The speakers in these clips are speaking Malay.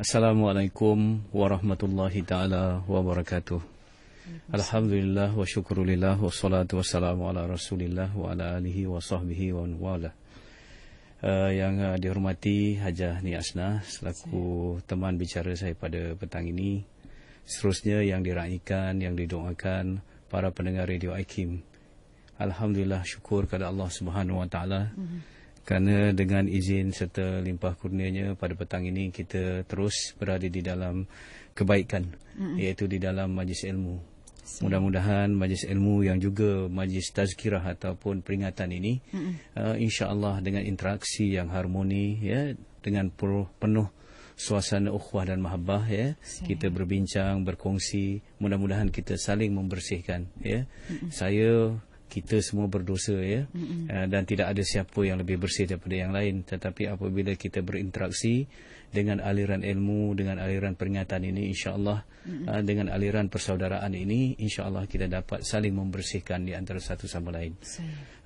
Assalamualaikum warahmatullahi taala wabarakatuh. Alhamdulillah wa syukrulillah wa salatu wassalamu ala Rasulillah wa ala alihi wa sahbihi wa wala. Uh, yang uh, dihormati Hajah Niasna selaku teman bicara saya pada petang ini. Seterusnya yang diraikan, yang didoakan para pendengar radio Aikim. Alhamdulillah syukur kepada Allah Subhanahu wa taala. Mm -hmm kerana dengan izin serta limpah kurnianya pada petang ini kita terus berada di dalam kebaikan mm-hmm. iaitu di dalam majlis ilmu. Mudah-mudahan majlis ilmu yang juga majlis tazkirah ataupun peringatan ini mm-hmm. uh, insya-Allah dengan interaksi yang harmoni ya dengan penuh suasana ukhuwah dan mahabbah ya so. kita berbincang berkongsi mudah-mudahan kita saling membersihkan ya. Mm-hmm. Saya kita semua berdosa ya uh, dan tidak ada siapa yang lebih bersih daripada yang lain tetapi apabila kita berinteraksi dengan aliran ilmu dengan aliran peringatan ini insyaallah uh, dengan aliran persaudaraan ini insyaallah kita dapat saling membersihkan di antara satu sama lain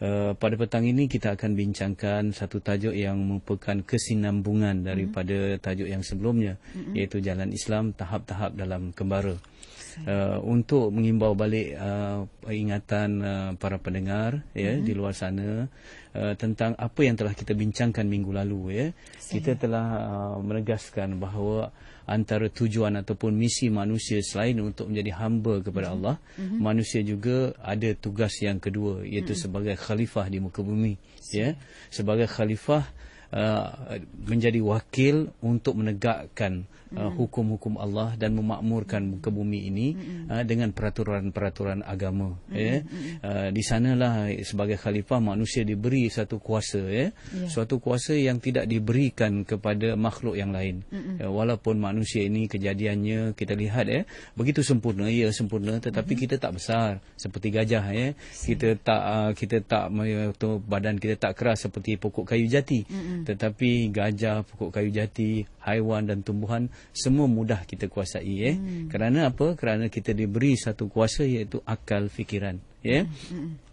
uh, pada petang ini kita akan bincangkan satu tajuk yang merupakan kesinambungan daripada tajuk yang sebelumnya iaitu jalan Islam tahap-tahap dalam kembara uh, untuk mengimbau balik uh, ingatan uh, para pendengar mm-hmm. ya mhm. di luar sana uh, tentang apa yang telah kita bincangkan minggu lalu ya. Kita telah uh, menegaskan bahawa antara tujuan ataupun misi manusia selain untuk menjadi hamba kepada mm-hmm. Allah, mm-hmm. manusia juga ada tugas yang kedua iaitu mm-hmm. sebagai khalifah di muka bumi ya. Sebagai khalifah Uh, menjadi wakil untuk menegakkan uh, hmm. hukum-hukum uh, Allah dan memakmurkan muka bumi ini hmm. uh, dengan peraturan-peraturan agama hmm, ya yeah. uh, di sanalah eh, sebagai khalifah manusia diberi satu kuasa ya. ya suatu kuasa yang tidak diberikan kepada makhluk yang lain uh, walaupun manusia ini kejadiannya kita lihat ya begitu sempurna ya sempurna tetapi kita tak besar seperti gajah ya kita tak kita tak uh, ya, badan kita tak keras seperti pokok kayu jati Hmm. Tetapi gajah, pokok kayu jati, haiwan dan tumbuhan semua mudah kita kuasai eh. Hmm. Kerana apa? Kerana kita diberi satu kuasa iaitu akal fikiran, ya. Yeah? Hmm. hmm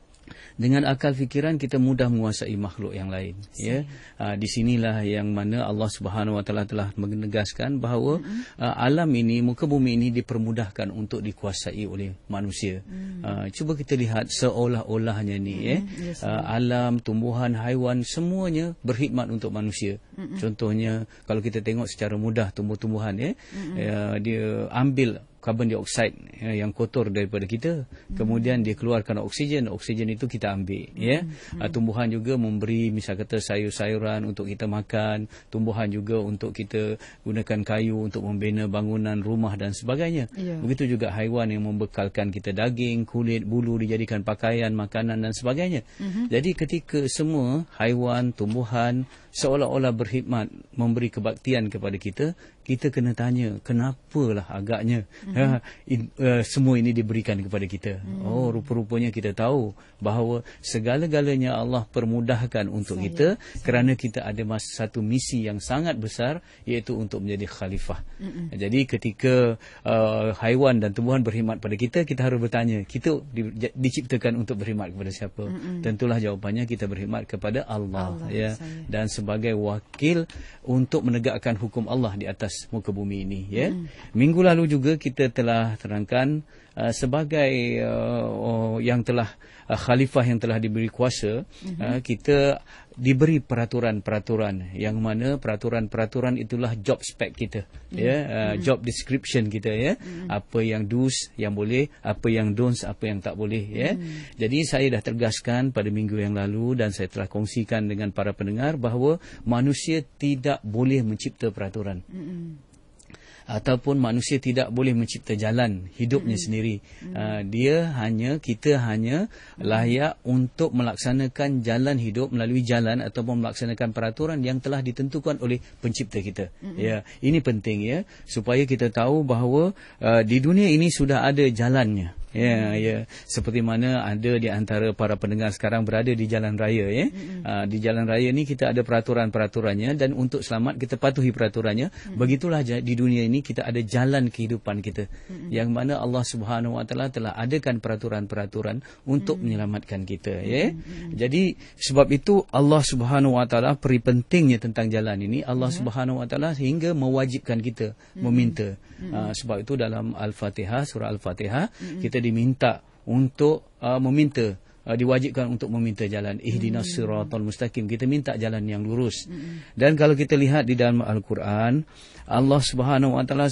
dengan akal fikiran kita mudah menguasai makhluk yang lain si. ya uh, di sinilah yang mana Allah Subhanahu wa taala telah menegaskan bahawa mm-hmm. uh, alam ini muka bumi ini dipermudahkan untuk dikuasai oleh manusia mm-hmm. uh, cuba kita lihat seolah-olahnya ni mm-hmm. ya yes, uh, alam tumbuhan haiwan semuanya berkhidmat untuk manusia mm-hmm. contohnya kalau kita tengok secara mudah tumbuh-tumbuhan ya mm-hmm. uh, dia ambil karbon dioksida ya, yang kotor daripada kita hmm. kemudian dia keluarkan oksigen oksigen itu kita ambil ya hmm, ah, hmm. tumbuhan juga memberi misal kata sayur-sayuran untuk kita makan tumbuhan juga untuk kita gunakan kayu untuk membina bangunan rumah dan sebagainya yeah. begitu juga haiwan yang membekalkan kita daging kulit bulu dijadikan pakaian makanan dan sebagainya hmm. jadi ketika semua haiwan tumbuhan seolah-olah berkhidmat memberi kebaktian kepada kita kita kena tanya kenapa lah agaknya mm-hmm. in, uh, semua ini diberikan kepada kita. Mm-hmm. Oh, rupa-rupanya kita tahu bahawa segala-galanya Allah permudahkan untuk saya, kita saya. kerana kita ada mas- satu misi yang sangat besar iaitu untuk menjadi khalifah. Mm-hmm. Jadi ketika uh, haiwan dan tumbuhan berkhidmat pada kita, kita harus bertanya, kita di, diciptakan untuk berkhidmat kepada siapa? Mm-hmm. Tentulah jawapannya kita berkhidmat kepada Allah, Allah ya. Saya. Dan sebagai wakil untuk menegakkan hukum Allah di atas atas muka bumi ini ya. Hmm. Minggu lalu juga kita telah terangkan uh, sebagai uh, oh, yang telah uh, khalifah yang telah diberi kuasa hmm. uh, kita diberi peraturan-peraturan yang mana peraturan-peraturan itulah job spec kita hmm. ya yeah. yeah. uh, hmm. job description kita ya yeah. Hmm. yeah. apa yang do's yang boleh apa yang don'ts apa yang tak boleh ya yeah. yeah. jadi saya dah tergaskan pada minggu yang lalu dan saya telah kongsikan dengan para pendengar bahawa manusia tidak boleh mencipta peraturan yeah ataupun manusia tidak boleh mencipta jalan hidupnya hmm. sendiri. Hmm. Uh, dia hanya kita hanya hmm. layak untuk melaksanakan jalan hidup melalui jalan ataupun melaksanakan peraturan yang telah ditentukan oleh pencipta kita. Hmm. Ya, ini penting ya supaya kita tahu bahawa uh, di dunia ini sudah ada jalannya. Ya, yeah, ya. Yeah. Seperti mana ada di antara para pendengar sekarang berada di jalan raya ya. Yeah? Mm-hmm. Uh, di jalan raya ni kita ada peraturan-peraturannya dan untuk selamat kita patuhi peraturannya. Mm-hmm. Begitulah aja di dunia ini kita ada jalan kehidupan kita mm-hmm. yang mana Allah Subhanahu Wa Taala telah adakan peraturan-peraturan untuk mm-hmm. menyelamatkan kita ya. Yeah? Mm-hmm. Jadi sebab itu Allah Subhanahu Wa Taala peri pentingnya tentang jalan ini Allah mm-hmm. Subhanahu Wa Taala sehingga mewajibkan kita mm-hmm. meminta. Mm-hmm. Uh, sebab itu dalam Al-Fatihah surah Al-Fatihah mm-hmm. kita diminta untuk uh, meminta uh, diwajibkan untuk meminta jalan ihdinas hmm. siratal mustaqim kita minta jalan yang lurus hmm. dan kalau kita lihat di dalam al-Quran Allah Subhanahu wa taala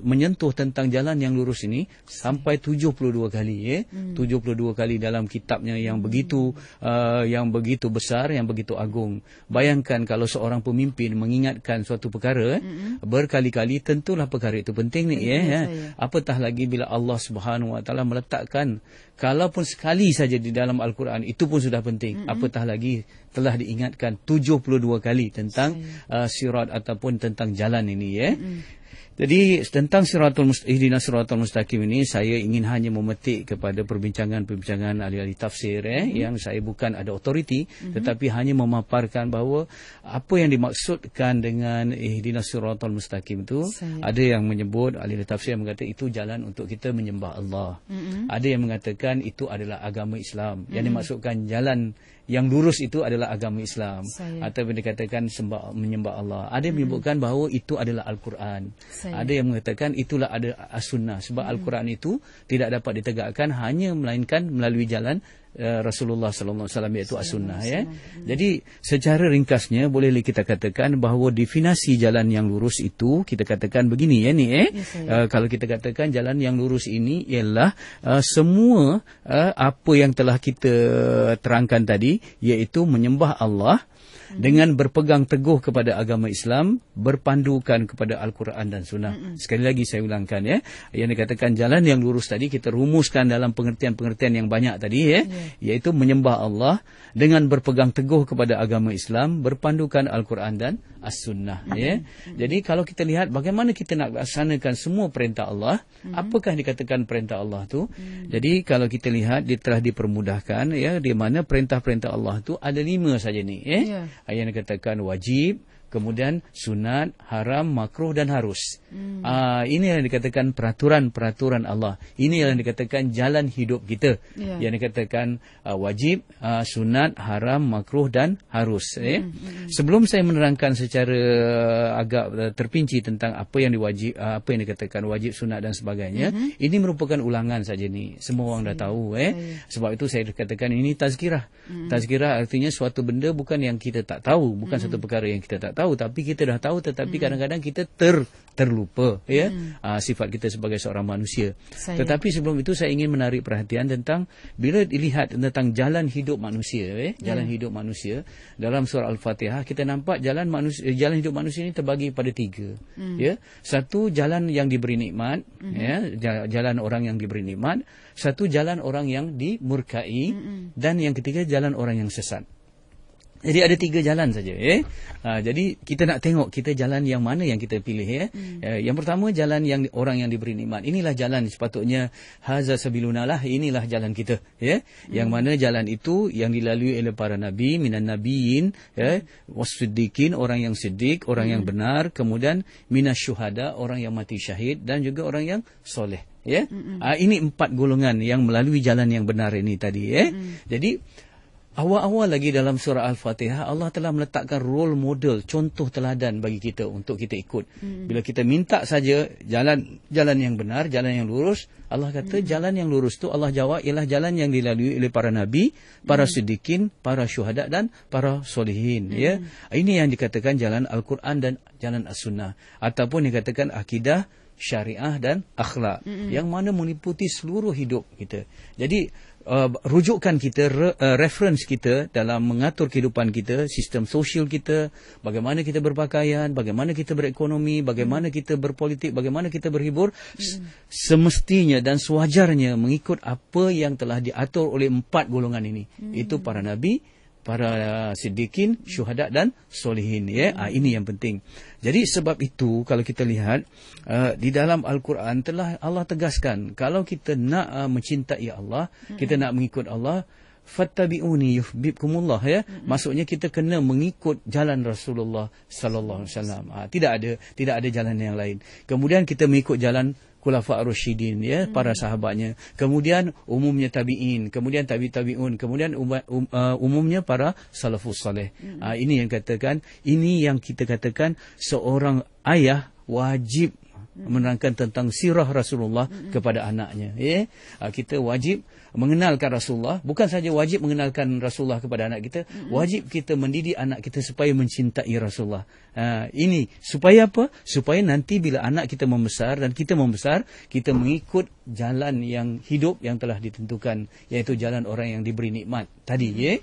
menyentuh tentang jalan yang lurus ini sampai 72 hmm. kali ya eh? 72 kali dalam kitabnya yang begitu uh, yang begitu besar yang begitu agung bayangkan kalau seorang pemimpin mengingatkan suatu perkara eh, berkali-kali tentulah perkara itu penting ni ya eh? apatah lagi bila Allah Subhanahu wa taala meletakkan kalaupun sekali saja di dalam Al-Quran itu pun sudah penting. Mm-hmm. Apatah lagi telah diingatkan 72 kali tentang uh, sirat ataupun tentang jalan ini ya. Mm-hmm. Jadi tentang siratul mustahidin siratul mustaqim ini saya ingin hanya memetik kepada perbincangan-perbincangan ahli-ahli tafsir eh mm-hmm. yang saya bukan ada authority mm-hmm. tetapi hanya memaparkan bahawa apa yang dimaksudkan dengan ihdinas siratul mustaqim itu saya. ada yang menyebut ahli-ahli tafsir yang mengatakan itu jalan untuk kita menyembah Allah. Mm-hmm. Ada yang mengatakan itu adalah agama Islam. Mm-hmm. Yang mhm. dimaksudkan jalan yang lurus itu adalah agama Islam Saya. atau bila dikatakan sembah menyembah Allah ada yang hmm. menyebutkan hmm. bahawa itu adalah al-Quran ada yang mengatakan itulah ada as-sunnah sebab hmm. al-Quran itu tidak dapat ditegakkan hanya melainkan melalui jalan Eh, Rasulullah sallallahu alaihi wasallam iaitu as-sunnah ya. Jadi secara ringkasnya boleh kita katakan bahawa definisi jalan yang lurus itu kita katakan begini ya ni eh. Ya, uh, kalau kita katakan jalan yang lurus ini ialah uh, semua uh, apa yang telah kita terangkan tadi iaitu menyembah Allah hmm. dengan berpegang teguh kepada agama Islam berpandukan kepada al-Quran dan sunnah. Hmm, hmm. Sekali lagi saya ulangkan ya, yang dikatakan jalan yang lurus tadi kita rumuskan dalam pengertian-pengertian yang banyak tadi ya. Yeah iaitu menyembah Allah dengan berpegang teguh kepada agama Islam berpandukan Al-Quran dan As-Sunnah ya. Jadi kalau kita lihat bagaimana kita nak laksanakan semua perintah Allah, hmm. apakah dikatakan perintah Allah tu? Hmm. Jadi kalau kita lihat dia telah dipermudahkan ya di mana perintah-perintah Allah tu ada lima saja ni ya. Yeah. Ayat yang dikatakan wajib, kemudian sunat, haram, makruh dan harus. Hmm. Hmm. Uh, ini yang dikatakan peraturan-peraturan Allah. Ini yang dikatakan jalan hidup kita. Yeah. Yang dikatakan uh, wajib, uh, sunat, haram, makruh dan harus. Eh? Hmm. Eh. Sebelum saya menerangkan secara agak terpinci tentang apa yang diwajib, uh, apa yang dikatakan wajib, sunat dan sebagainya, hmm. ini merupakan ulangan saja ni. Semua orang dah tahu. Eh. Sebab itu saya dikatakan ini tazkirah. Hmm. Tazkirah artinya suatu benda bukan yang kita tak tahu, bukan hmm. satu perkara yang kita tak tahu, tapi kita dah tahu. Tetapi hmm. kadang-kadang kita ter terlupa rupa ya hmm. uh, sifat kita sebagai seorang manusia. Saya. Tetapi sebelum itu saya ingin menarik perhatian tentang bila dilihat tentang jalan hidup manusia ya, ya. jalan hmm. hidup manusia dalam surah Al-Fatihah kita nampak jalan manusia eh, jalan hidup manusia ini terbagi pada tiga hmm. ya. Satu jalan yang diberi nikmat hmm. ya jalan orang yang diberi nikmat, satu jalan orang yang dimurkai hmm. dan yang ketiga jalan orang yang sesat. Jadi ada tiga jalan saja. Eh? Ha, jadi kita nak tengok kita jalan yang mana yang kita pilih. Ya. Hmm. Eh? Hmm. yang pertama jalan yang orang yang diberi nikmat. Inilah jalan sepatutnya haza sabilunalah. Inilah jalan kita. Eh? Hmm. Yang mana jalan itu yang dilalui oleh para nabi, minan nabiin, eh? wasudikin orang yang sedik, orang hmm. yang benar. Kemudian minas syuhada orang yang mati syahid dan juga orang yang soleh. Ya. Yeah? Mm-hmm. Uh, ah, ini empat golongan yang melalui jalan yang benar ini tadi Yeah? Mm-hmm. Jadi Awal-awal lagi dalam surah Al-Fatihah, Allah telah meletakkan role model, contoh teladan bagi kita untuk kita ikut. Hmm. Bila kita minta saja jalan jalan yang benar, jalan yang lurus, Allah kata hmm. jalan yang lurus tu Allah jawab ialah jalan yang dilalui oleh para nabi, para hmm. siddiqin, para syuhada dan para solihin. Hmm. Ya? Ini yang dikatakan jalan Al-Quran dan jalan As-Sunnah. Ataupun dikatakan akidah, syariah dan akhlak. Hmm. Yang mana meliputi seluruh hidup kita. Jadi, uh, rujukan kita, re, uh, reference kita dalam mengatur kehidupan kita, sistem sosial kita, bagaimana kita berpakaian, bagaimana kita berekonomi, bagaimana kita berpolitik, bagaimana kita berhibur, hmm. semestinya dan sewajarnya mengikut apa yang telah diatur oleh empat golongan ini. Hmm. Itu para nabi, para uh, siddiqin, syuhada dan solihin ya. Ha, ini yang penting. Jadi sebab itu kalau kita lihat uh, di dalam al-Quran telah Allah tegaskan kalau kita nak uh, mencintai Allah, kita nak mengikut Allah fattabi'uni yuhibbukumullah ya maksudnya kita kena mengikut jalan Rasulullah sallallahu alaihi wasallam ah, tidak ada tidak ada jalan yang lain kemudian kita mengikut jalan Kulafa ar Rashidin ya hmm. para sahabatnya kemudian umumnya tabi'in kemudian tabi' tabi'un kemudian um, uh, umumnya para salafus Salih. hmm. uh, ini yang katakan ini yang kita katakan seorang ayah wajib hmm. menerangkan tentang sirah Rasulullah hmm. kepada anaknya ya ah, kita wajib mengenalkan Rasulullah bukan saja wajib mengenalkan Rasulullah kepada anak kita hmm. wajib kita mendidik anak kita supaya mencintai Rasulullah Ha, ini supaya apa? Supaya nanti bila anak kita membesar dan kita membesar, kita mengikut jalan yang hidup yang telah ditentukan iaitu jalan orang yang diberi nikmat tadi ya. Yeah?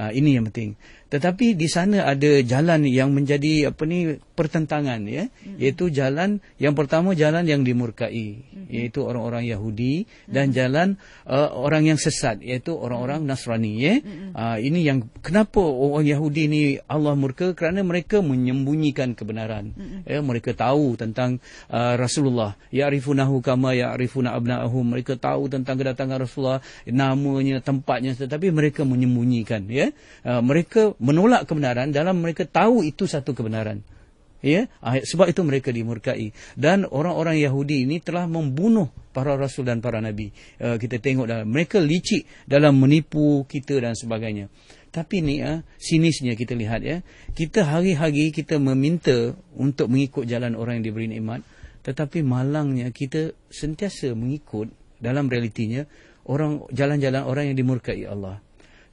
Ha, ini yang penting. Tetapi di sana ada jalan yang menjadi apa ni pertentangan ya, yeah? iaitu jalan yang pertama jalan yang dimurkai iaitu orang-orang Yahudi dan jalan uh, orang yang sesat iaitu orang-orang Nasrani ya. Yeah? Ha, ini yang kenapa orang Yahudi ni Allah murka kerana mereka menyembuh menyembunyikan kebenaran ya, mereka tahu tentang uh, Rasulullah ya'rifunahu kama Arifunah abna'ahum mereka tahu tentang kedatangan Rasulullah namanya tempatnya tetapi mereka menyembunyikan ya uh, mereka menolak kebenaran dalam mereka tahu itu satu kebenaran ya ah, sebab itu mereka dimurkai dan orang-orang Yahudi ini telah membunuh para rasul dan para nabi uh, kita tengok dalam mereka licik dalam menipu kita dan sebagainya tapi ni ya, sinisnya kita lihat ya. Kita hari-hari kita meminta untuk mengikut jalan orang yang diberi nikmat, tetapi malangnya kita sentiasa mengikut dalam realitinya orang jalan-jalan orang yang dimurkai Allah.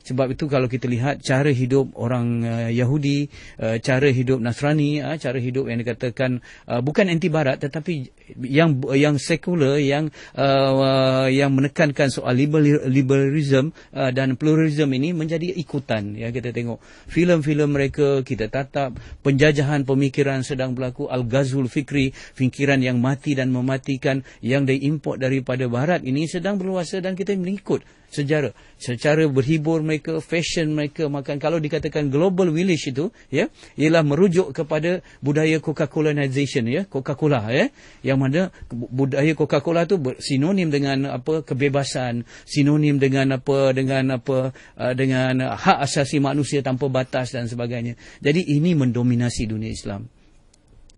Sebab itu kalau kita lihat cara hidup orang uh, Yahudi, uh, cara hidup Nasrani, uh, cara hidup yang dikatakan uh, bukan anti barat tetapi yang uh, yang sekuler yang uh, uh, yang menekankan soal liber liberalism uh, dan pluralism ini menjadi ikutan ya kita tengok filem-filem mereka kita tatap penjajahan pemikiran sedang berlaku al-ghazul fikri fikiran yang mati dan mematikan yang diimport daripada barat ini sedang berluasa dan kita mengikut sejarah secara berhibur mereka fashion mereka makan kalau dikatakan global village itu ya ialah merujuk kepada budaya coca-colaization ya coca-cola ya yang mana budaya coca-cola tu sinonim dengan apa kebebasan sinonim dengan apa dengan apa uh, dengan hak asasi manusia tanpa batas dan sebagainya jadi ini mendominasi dunia Islam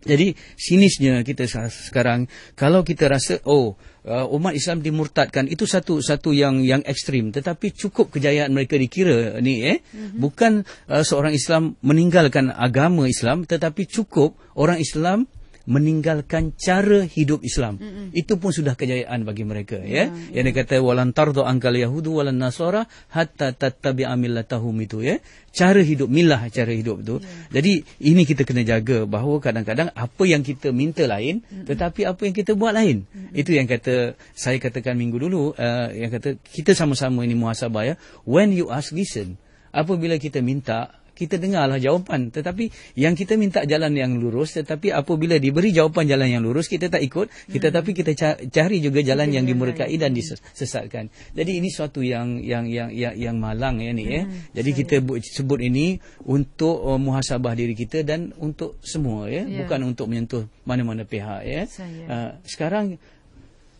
jadi sinisnya kita sekarang kalau kita rasa oh uh, umat Islam dimurtadkan itu satu satu yang yang ekstrim tetapi cukup kejayaan mereka dikira ni eh mm-hmm. bukan uh, seorang Islam meninggalkan agama Islam tetapi cukup orang Islam meninggalkan cara hidup Islam. Mm -mm. Itu pun sudah kejayaan bagi mereka yeah, ya, ya. Yang dia kata walan tardu angkal yahudu walan nasara hatta tattabi'a millatahum itu ya. Cara hidup milah cara hidup itu. Yeah. Jadi ini kita kena jaga bahawa kadang-kadang apa yang kita minta lain mm -mm. tetapi apa yang kita buat lain. Mm -mm. Itu yang kata saya katakan minggu dulu uh, yang kata kita sama-sama ini muhasabah ya. When you ask listen. Apabila kita minta kita dengarlah jawapan tetapi yang kita minta jalan yang lurus tetapi apabila diberi jawapan jalan yang lurus kita tak ikut kita hmm. tapi kita cari juga jalan hmm. yang dimurkai dan disesatkan jadi ini suatu yang yang yang yang, yang malang ya ni ya hmm. jadi kita sebut ini untuk uh, muhasabah diri kita dan untuk semua ya yeah. bukan untuk menyentuh mana-mana pihak ya uh, sekarang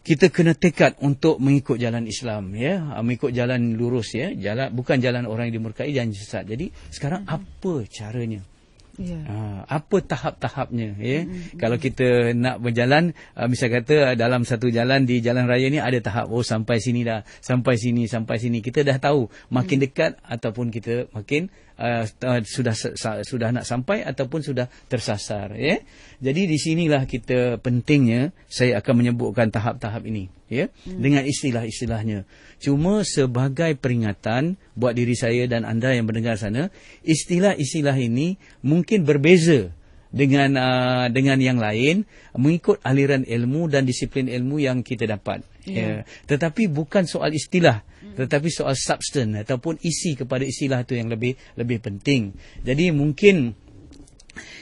kita kena tekad untuk mengikut jalan Islam ya ah, mengikut jalan lurus ya jalan bukan jalan orang yang dimurkai dan sesat jadi sekarang hmm. apa caranya Ya. Ah, apa tahap-tahapnya ya mm-hmm. kalau kita nak berjalan ah, misal kata dalam satu jalan di jalan raya ni ada tahap oh sampai sini dah sampai sini sampai sini kita dah tahu makin mm. dekat ataupun kita makin uh, sudah sudah nak sampai ataupun sudah tersasar ya. Yeah? Jadi di sinilah kita pentingnya saya akan menyebutkan tahap-tahap ini ya yeah? hmm. dengan istilah-istilahnya. Cuma sebagai peringatan buat diri saya dan anda yang mendengar sana, istilah-istilah ini mungkin berbeza dengan uh, dengan yang lain mengikut aliran ilmu dan disiplin ilmu yang kita dapat. Yeah. Yeah. Tetapi bukan soal istilah tetapi soal substance ataupun isi kepada istilah itu yang lebih lebih penting. Jadi mungkin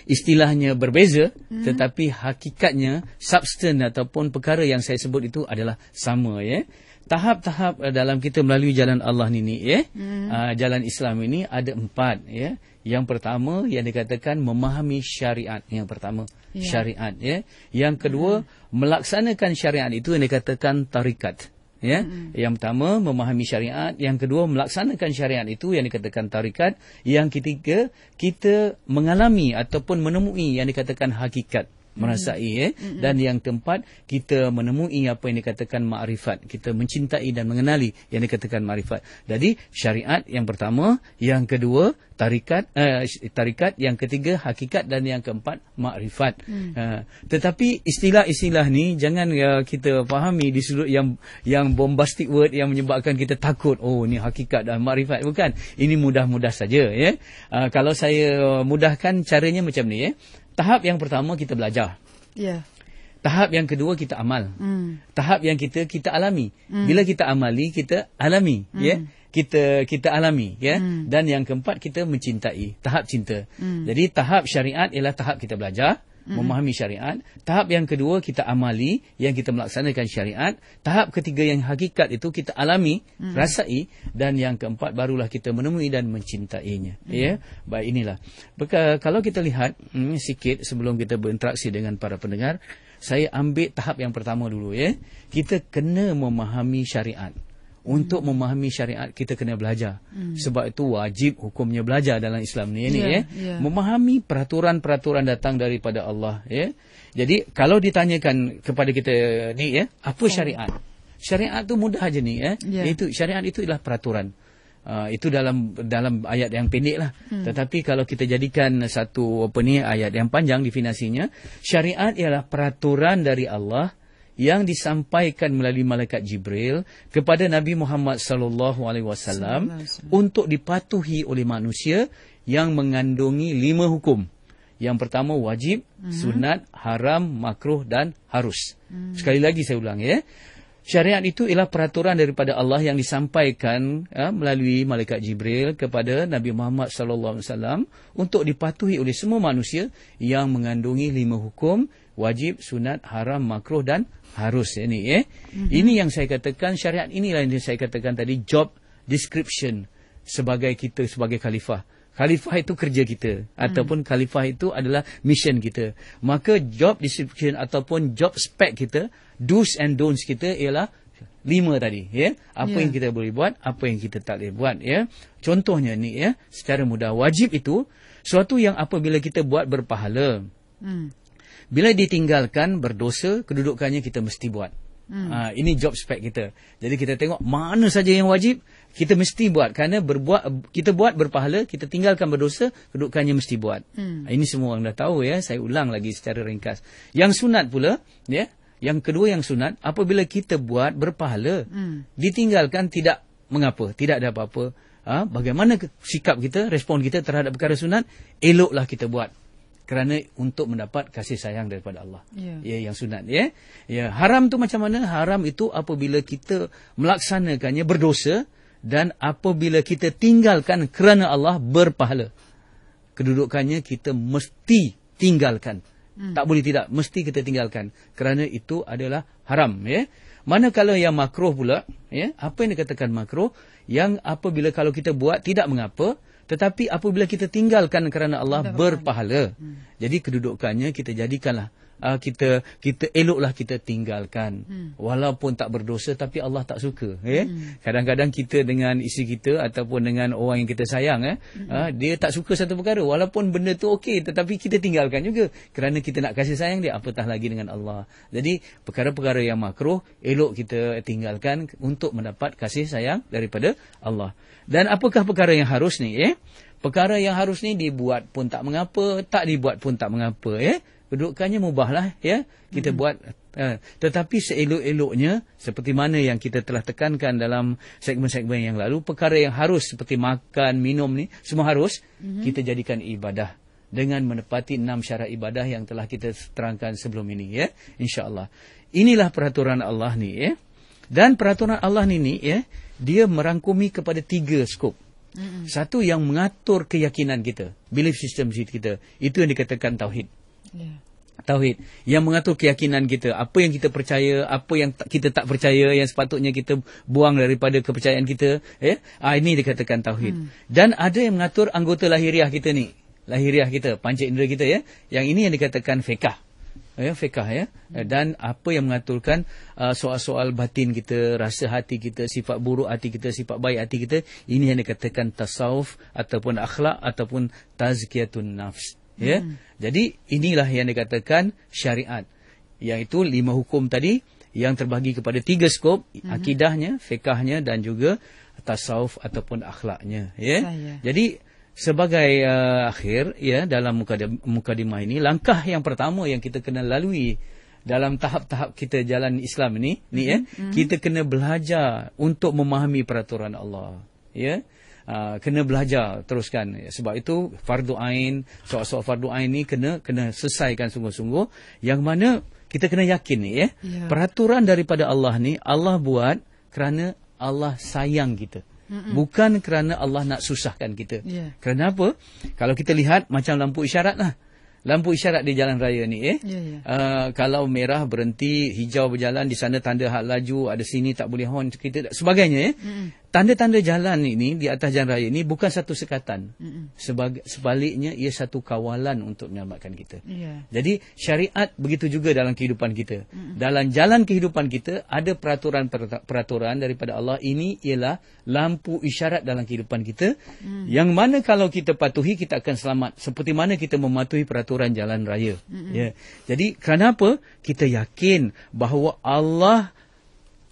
istilahnya berbeza hmm. tetapi hakikatnya substance ataupun perkara yang saya sebut itu adalah sama ya. Tahap-tahap eh, dalam kita melalui jalan Allah ini ya. Hmm. Uh, jalan Islam ini ada empat ya. Yang pertama yang dikatakan memahami syariat yang pertama yeah. syariat ya. Yang kedua hmm. melaksanakan syariat itu yang dikatakan tarikat ya mm-hmm. yang pertama memahami syariat yang kedua melaksanakan syariat itu yang dikatakan tarikat yang ketiga kita mengalami ataupun menemui yang dikatakan hakikat merasai mm-hmm. eh mm-hmm. dan yang keempat kita menemui apa yang dikatakan makrifat kita mencintai dan mengenali yang dikatakan makrifat jadi syariat yang pertama yang kedua tarikat uh, tarikat yang ketiga hakikat dan yang keempat makrifat mm. uh, tetapi istilah-istilah ni jangan uh, kita fahami di sudut yang yang bombastic word yang menyebabkan kita takut oh ni hakikat dan makrifat bukan ini mudah-mudah saja ya yeah? uh, kalau saya mudahkan caranya macam ni ya yeah? tahap yang pertama kita belajar. Ya. Yeah. Tahap yang kedua kita amal. Mm. Tahap yang kita kita alami. Mm. Bila kita amali kita alami, mm. ya. Yeah? Kita kita alami, ya. Yeah? Mm. Dan yang keempat kita mencintai, tahap cinta. Mm. Jadi tahap syariat ialah tahap kita belajar. Mm hmm memahami syariat. Tahap yang kedua kita amali yang kita melaksanakan syariat. Tahap ketiga yang hakikat itu kita alami, mm-hmm. rasai dan yang keempat barulah kita menemui dan mencintainya. Mm-hmm. Ya. Baik inilah. Beka, kalau kita lihat hmm, sikit sebelum kita berinteraksi dengan para pendengar, saya ambil tahap yang pertama dulu ya. Kita kena memahami syariat. Hmm. untuk hmm. memahami syariat kita kena belajar hmm. sebab itu wajib hukumnya belajar dalam Islam ni ya yeah, ni ya yeah. Ya. memahami peraturan-peraturan datang daripada Allah ya jadi kalau ditanyakan kepada kita ni ya apa oh. syariat syariat tu mudah aja ni ya yeah. itu syariat itu ialah peraturan Uh, itu dalam dalam ayat yang pendek lah. Hmm. Tetapi kalau kita jadikan satu apa ni ayat yang panjang definasinya, syariat ialah peraturan dari Allah yang disampaikan melalui malaikat Jibril kepada Nabi Muhammad sallallahu alaihi wasallam untuk dipatuhi oleh manusia yang mengandungi lima hukum. Yang pertama wajib, mm-hmm. sunat, haram, makruh dan harus. Mm-hmm. Sekali lagi saya ulang ya. Syariat itu ialah peraturan daripada Allah yang disampaikan ya, melalui malaikat Jibril kepada Nabi Muhammad sallallahu alaihi wasallam untuk dipatuhi oleh semua manusia yang mengandungi lima hukum wajib, sunat, haram, makruh dan harus ini ya. Eh? Mm-hmm. Ini yang saya katakan syariat inilah yang saya katakan tadi job description sebagai kita sebagai khalifah. Khalifah itu kerja kita mm-hmm. ataupun khalifah itu adalah mission kita. Maka job description ataupun job spec kita, do's and don'ts kita ialah lima tadi ya. Yeah? Apa yeah. yang ya. kita boleh buat, apa yang kita tak boleh buat ya. Yeah? Contohnya ni ya, yeah? secara mudah wajib itu suatu yang apabila kita buat berpahala. Mm bila ditinggalkan berdosa kedudukannya kita mesti buat hmm. uh, ini job spec kita jadi kita tengok mana saja yang wajib kita mesti buat kerana berbuat kita buat berpahala kita tinggalkan berdosa kedudukannya mesti buat hmm. Ah, ini semua orang dah tahu ya saya ulang lagi secara ringkas yang sunat pula ya yang kedua yang sunat apabila kita buat berpahala hmm. ditinggalkan tidak mengapa tidak ada apa-apa ha, bagaimana sikap kita respon kita terhadap perkara sunat eloklah kita buat kerana untuk mendapat kasih sayang daripada Allah. Ya, ya yang sunat ya. Ya, haram tu macam mana? Haram itu apabila kita melaksanakannya berdosa dan apabila kita tinggalkan kerana Allah berpahala. Kedudukannya kita mesti tinggalkan. Hmm. Tak boleh tidak, mesti kita tinggalkan kerana itu adalah haram ya. Manakala yang makruh pula, ya, apa yang dikatakan makruh yang apabila kalau kita buat tidak mengapa, tetapi apabila kita tinggalkan kerana Allah berpahala. Hmm. Jadi kedudukannya kita jadikanlah uh, kita kita eloklah kita tinggalkan hmm. walaupun tak berdosa tapi Allah tak suka eh? hmm. kadang-kadang kita dengan isteri kita ataupun dengan orang yang kita sayang eh hmm. uh, dia tak suka satu perkara walaupun benda tu okey tetapi kita tinggalkan juga kerana kita nak kasih sayang dia apatah lagi dengan Allah jadi perkara-perkara yang makruh elok kita tinggalkan untuk mendapat kasih sayang daripada Allah dan apakah perkara yang harus ni eh perkara yang harus ni dibuat pun tak mengapa tak dibuat pun tak mengapa eh kedudukannya mubahlah ya kita hmm. buat uh, tetapi seelok-eloknya seperti mana yang kita telah tekankan dalam segmen-segmen yang lalu perkara yang harus seperti makan minum ni semua harus hmm. kita jadikan ibadah dengan menepati enam syarat ibadah yang telah kita terangkan sebelum ini ya insyaallah inilah peraturan Allah ni ya dan peraturan Allah ni ni ya dia merangkumi kepada tiga skop hmm. satu yang mengatur keyakinan kita belief system kita itu yang dikatakan tauhid Yeah. Tauhid yang mengatur keyakinan kita, apa yang kita percaya, apa yang ta- kita tak percaya, yang sepatutnya kita buang daripada kepercayaan kita, ya. Yeah? Ini dikatakan tauhid. Hmm. Dan ada yang mengatur anggota lahiriah kita ni. Lahiriah kita, panca indera kita ya. Yeah? Yang ini yang dikatakan fiqh ya fikah ya hmm. dan apa yang mengaturkan uh, soal-soal batin kita rasa hati kita sifat buruk hati kita sifat baik hati kita ini yang dikatakan tasawuf ataupun akhlak ataupun tazkiyatun nafs ya. Hmm. Jadi inilah yang dikatakan syariat iaitu lima hukum tadi yang terbagi kepada tiga skop hmm. akidahnya, fiqahnya dan juga tasawuf ataupun akhlaknya ya. Jadi sebagai uh, akhir ya dalam mukadimah ini langkah yang pertama yang kita kena lalui dalam tahap-tahap kita jalan Islam ini mm-hmm. ni ya mm-hmm. kita kena belajar untuk memahami peraturan Allah ya Ah, kena belajar teruskan sebab itu fardu ain soal-soal fardu ain ni kena kena selesaikan sungguh-sungguh yang mana kita kena yakin ni ya yeah. peraturan daripada Allah ni Allah buat kerana Allah sayang kita Mm-mm. bukan kerana Allah nak susahkan kita yeah. kerana apa kalau kita lihat macam lampu isyarat lah lampu isyarat di jalan raya ni eh yeah, ya, ya. yeah. Uh, kalau merah berhenti hijau berjalan di sana tanda hak laju ada sini tak boleh hon kita sebagainya eh Mm-mm. Tanda-tanda jalan ini di atas jalan raya ini bukan satu sekatan. Sebagai, sebaliknya ia satu kawalan untuk menyelamatkan kita. Yeah. Jadi syariat begitu juga dalam kehidupan kita. mm Dalam jalan kehidupan kita ada peraturan-peraturan daripada Allah ini ialah lampu isyarat dalam kehidupan kita. Mm. Yang mana kalau kita patuhi kita akan selamat. Seperti mana kita mematuhi peraturan jalan raya. Yeah. Jadi kenapa kita yakin bahawa Allah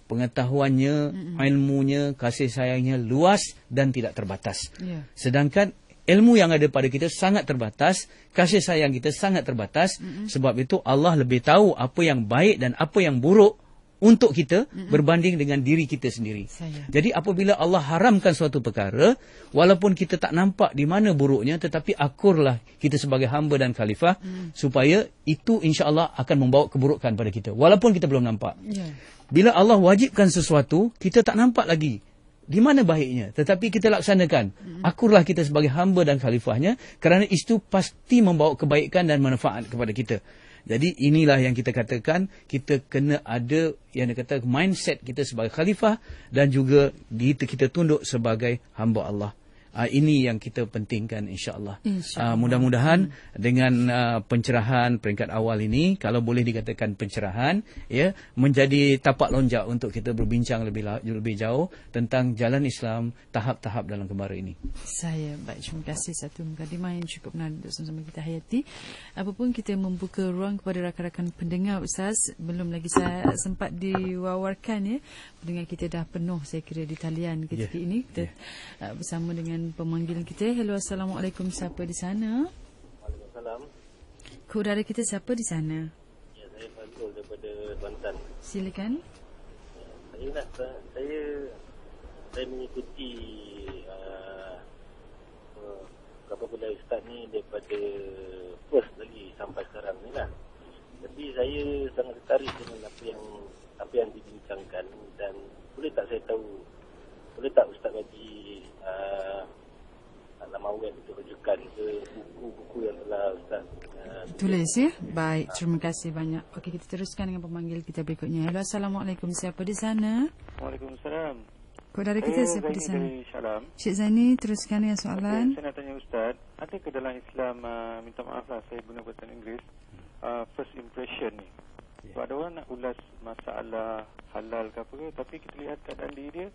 pengetahuannya, mm-hmm. ilmunya, kasih sayangnya luas dan tidak terbatas. Yeah. Sedangkan ilmu yang ada pada kita sangat terbatas, kasih sayang kita sangat terbatas. Mm-hmm. Sebab itu Allah lebih tahu apa yang baik dan apa yang buruk untuk kita mm-hmm. berbanding dengan diri kita sendiri. Saya. Jadi apabila Allah haramkan suatu perkara, walaupun kita tak nampak di mana buruknya, tetapi akurlah kita sebagai hamba dan khalifah mm. supaya itu insya Allah akan membawa keburukan pada kita. Walaupun kita belum nampak. Yeah. Bila Allah wajibkan sesuatu, kita tak nampak lagi di mana baiknya. Tetapi kita laksanakan. Akurlah kita sebagai hamba dan khalifahnya kerana itu pasti membawa kebaikan dan manfaat kepada kita. Jadi inilah yang kita katakan kita kena ada yang kata mindset kita sebagai khalifah dan juga kita kita tunduk sebagai hamba Allah uh, ini yang kita pentingkan insyaallah insya uh, ah, mudah-mudahan hmm. dengan uh, pencerahan peringkat awal ini kalau boleh dikatakan pencerahan ya menjadi tapak lonjak untuk kita berbincang lebih lebih jauh tentang jalan Islam tahap-tahap dalam kemara ini saya baik terima kasih satu mukadimah yang cukup menarik untuk sama-sama kita hayati apapun kita membuka ruang kepada rakan-rakan pendengar ustaz belum lagi saya sempat diwawarkan ya Pendengar kita dah penuh saya kira di talian ketika yeah. ini kita yeah. Ya. bersama dengan pemanggilan kita. Hello, Assalamualaikum. Siapa di sana? Waalaikumsalam. Kudara kita siapa di sana? Ya, saya Fazrul daripada Kuantan. Silakan. Ya, saya nak, saya, saya mengikuti beberapa uh, kapal uh, ustaz ni daripada first lagi sampai sekarang ni lah. Tapi saya sangat tertarik dengan apa yang apa yang dibincangkan dan boleh tak saya tahu boleh tak Ustaz Haji uh, ke buku-buku yang telah Ustaz uh, tulis ya. Baik, ha. terima kasih banyak. Okey, kita teruskan dengan pemanggil kita berikutnya. Hello, Assalamualaikum. Siapa di sana? Waalaikumsalam. Kau dari kita hey, eh, siapa Zaini di sana? Dari Zaini, teruskan dengan soalan. Okay, saya nak tanya Ustaz, ada ke dalam Islam, uh, minta maaf lah saya guna bahasa Inggeris, uh, first impression ni. Yeah. Sebab ada orang nak ulas masalah halal ke apa ke, tapi kita lihat keadaan diri dia,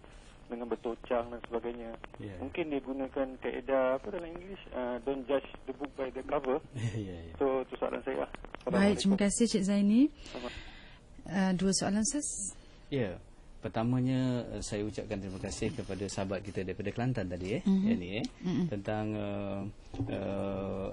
dengan bertocang dan sebagainya. Yeah. Mungkin dia gunakan kaedah apa dalam English? Uh, don't judge the book by the cover. yeah, yeah, So, itu soalan saya. Lah. Baik, terima kasih Cik Zaini. Uh, dua soalan, Sus. Ya. Yeah. Pertamanya uh, saya ucapkan terima kasih kepada sahabat kita daripada Kelantan tadi eh, mm-hmm. ini, eh mm-hmm. tentang uh, uh,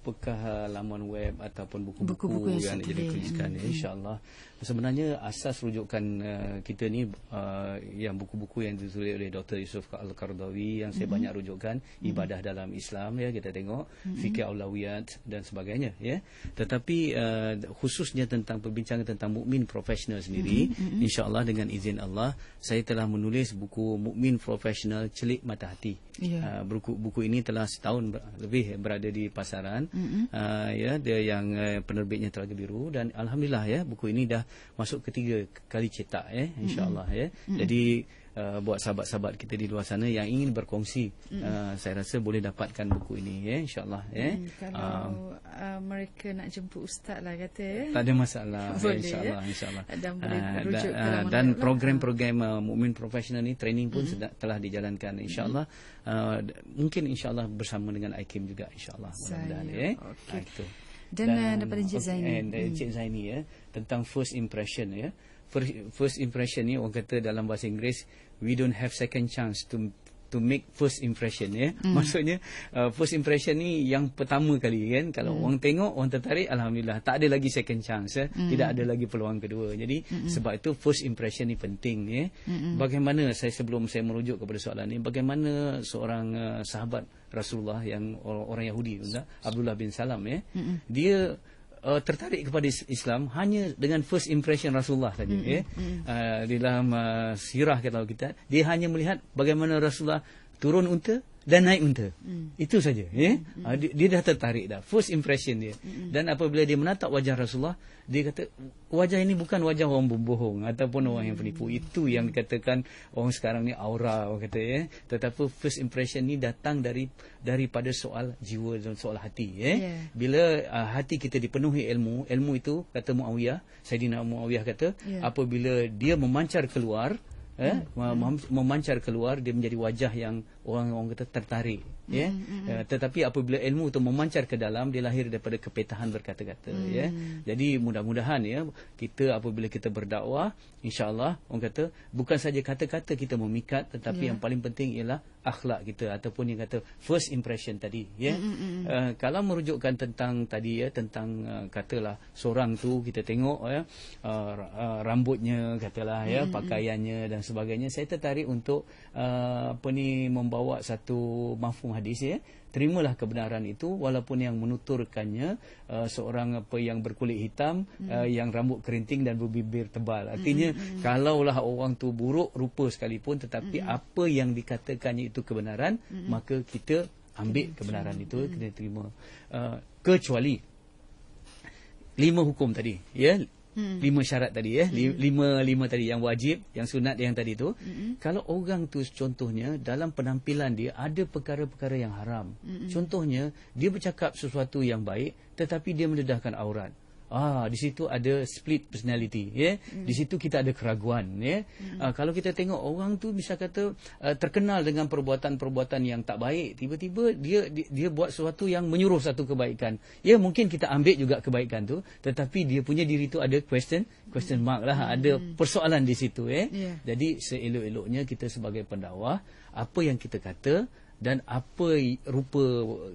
apakah laman web ataupun buku-buku, buku yang, yang jadi tuliskan hmm. insyaallah sebenarnya asas rujukan uh, kita ni uh, yang buku-buku yang ditulis oleh Dr Yusuf Al-Qardawi yang saya hmm. banyak rujukkan hmm. ibadah hmm. dalam Islam ya kita tengok hmm. fikih aulawiyat dan sebagainya ya tetapi uh, khususnya tentang perbincangan tentang mukmin profesional sendiri hmm, hmm, hmm. insyaallah dengan izin Allah saya telah menulis buku mukmin profesional celik mata hati yeah. uh, buku buku ini telah setahun lebih berada di pasaran mm -hmm. uh, ya dia yang uh, penerbitnya Telaga Biru dan alhamdulillah ya buku ini dah masuk ketiga kali cetak ya insyaallah ya mm -hmm. jadi uh, buat sahabat-sahabat kita di luar sana yang ingin berkongsi mm. uh, saya rasa boleh dapatkan buku ini ya yeah, insyaallah ya yeah. mm, kalau uh, uh, mereka nak jemput ustaz lah kata ya yeah. tak ada masalah yeah, ya, ya. insyaallah yeah. insyaallah dan uh, rujuk uh, dan program-program lah. uh, mukmin professional ni training pun mm. sedang, telah dijalankan insyaallah mm. uh, mungkin insyaallah bersama dengan IKIM juga insyaallah mudah-mudahan ya yeah. okay. nah, dan, uh, dan daripada Cik Zaini. Dan uh, Cik hmm. Zaini ya tentang first impression ya first impression ni orang kata dalam bahasa Inggeris we don't have second chance to to make first impression ya. Mm. Maksudnya uh, first impression ni yang pertama kali kan. Kalau mm. orang tengok orang tertarik alhamdulillah tak ada lagi second chance ya. Mm. Tidak ada lagi peluang kedua. Jadi Mm-mm. sebab itu first impression ni penting ya. Mm-mm. Bagaimana saya sebelum saya merujuk kepada soalan ni bagaimana seorang uh, sahabat Rasulullah yang orang, Yahudi hmm. Abdullah bin Salam ya. Mm-mm. Dia uh, tertarik kepada Islam hanya dengan first impression Rasulullah saja mm-hmm. eh? uh, di dalam uh, sirah kita kita dia hanya melihat bagaimana Rasulullah turun unta dan naik unta. Mm. Itu saja. Ya? Mm. Ha, dia, dia dah tertarik dah. First impression dia. Mm. Dan apabila dia menatap wajah Rasulullah, dia kata, wajah ini bukan wajah orang bohong ataupun orang yang hmm. penipu. Itu yang dikatakan orang sekarang ni aura. Orang kata, ya? Tetapi first impression ni datang dari daripada soal jiwa dan soal hati. Ya? Yeah. Bila uh, hati kita dipenuhi ilmu, ilmu itu, kata Muawiyah, Sayyidina Muawiyah kata, yeah. apabila dia memancar keluar, Eh, ya. mem- memancar keluar dia menjadi wajah yang orang orang kata tertarik mm, ya mm, uh, tetapi apabila ilmu itu memancar ke dalam dia lahir daripada kepetahan berkata-kata mm, ya jadi mudah-mudahan ya kita apabila kita berdakwah insyaallah orang kata bukan saja kata-kata kita memikat tetapi yeah. yang paling penting ialah akhlak kita ataupun yang kata first impression tadi ya mm, mm, Uh, kalau merujukkan tentang tadi ya tentang uh, katalah seorang tu kita tengok ya uh, uh, rambutnya katalah ya mm, pakaiannya dan sebagainya saya tertarik untuk uh, apa ni membawa bawa satu mafum hadis ya terimalah kebenaran itu walaupun yang menuturkannya uh, seorang apa yang berkulit hitam hmm. uh, yang rambut kerinting dan berbibir tebal hmm, artinya hmm, hmm. kalaulah orang tu buruk rupa sekalipun tetapi hmm. apa yang dikatakannya itu kebenaran hmm. maka kita ambil kebenaran hmm. itu kena terima uh, kecuali lima hukum tadi ya Hmm. Lima syarat tadi ya. Hmm. Lima lima tadi yang wajib, yang sunat yang tadi tu. Hmm. Kalau orang tu contohnya dalam penampilan dia ada perkara-perkara yang haram. Hmm. Contohnya dia bercakap sesuatu yang baik tetapi dia mendedahkan aurat. Hmm ah di situ ada split personality ya yeah? mm. di situ kita ada keraguan ya yeah? Hmm. mm. uh, kalau kita tengok orang tu bisa kata uh, terkenal dengan perbuatan-perbuatan yang tak baik tiba-tiba dia, dia dia buat sesuatu yang menyuruh satu kebaikan ya yeah, mungkin kita ambil juga kebaikan tu tetapi dia punya diri tu ada question question mark lah mm. ada persoalan di situ ya yeah? yeah. jadi seelok-eloknya kita sebagai pendakwah apa yang kita kata dan apa rupa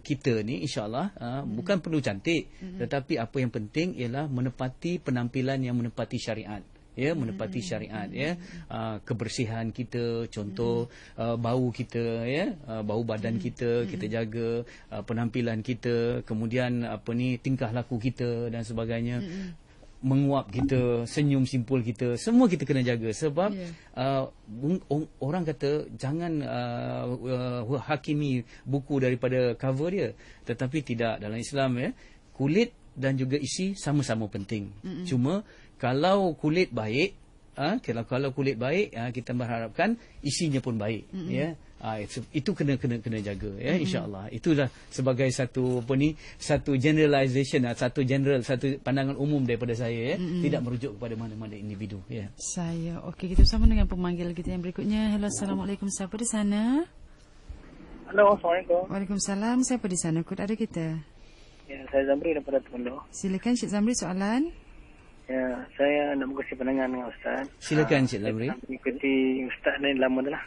kita ni insyaallah uh, hmm bukan perlu cantik hmm tetapi apa yang penting ialah menepati penampilan yang menepati syariat ya menepati mhm. syariat ya mhm. ha, kebersihan kita contoh mhm. ha, bau kita ya bau badan kita kita jaga penampilan kita kemudian apa ni tingkah laku kita dan sebagainya menguap kita, senyum simpul kita, semua kita kena jaga sebab yeah. uh, um, orang kata jangan uh, uh, hakimi buku daripada cover dia. Tetapi tidak dalam Islam ya, kulit dan juga isi sama-sama penting. Mm-mm. Cuma kalau kulit baik, uh, kalau kulit baik uh, kita berharapkan isinya pun baik Mm-mm. ya uh, itu, itu kena kena kena jaga ya mm-hmm. insyaallah itulah sebagai satu apa ni satu generalization ah, satu general satu pandangan umum daripada saya ya mm-hmm. tidak merujuk kepada mana-mana individu ya saya okey kita sama dengan pemanggil kita yang berikutnya hello assalamualaikum siapa di sana hello assalamualaikum waalaikumsalam siapa di sana kod ada kita ya saya Zamri daripada Terengganu silakan Syed Zamri soalan Ya, saya nak berkongsi pandangan dengan Ustaz. Silakan Encik ah, Labri. ikuti Ustaz ni lama dah lah.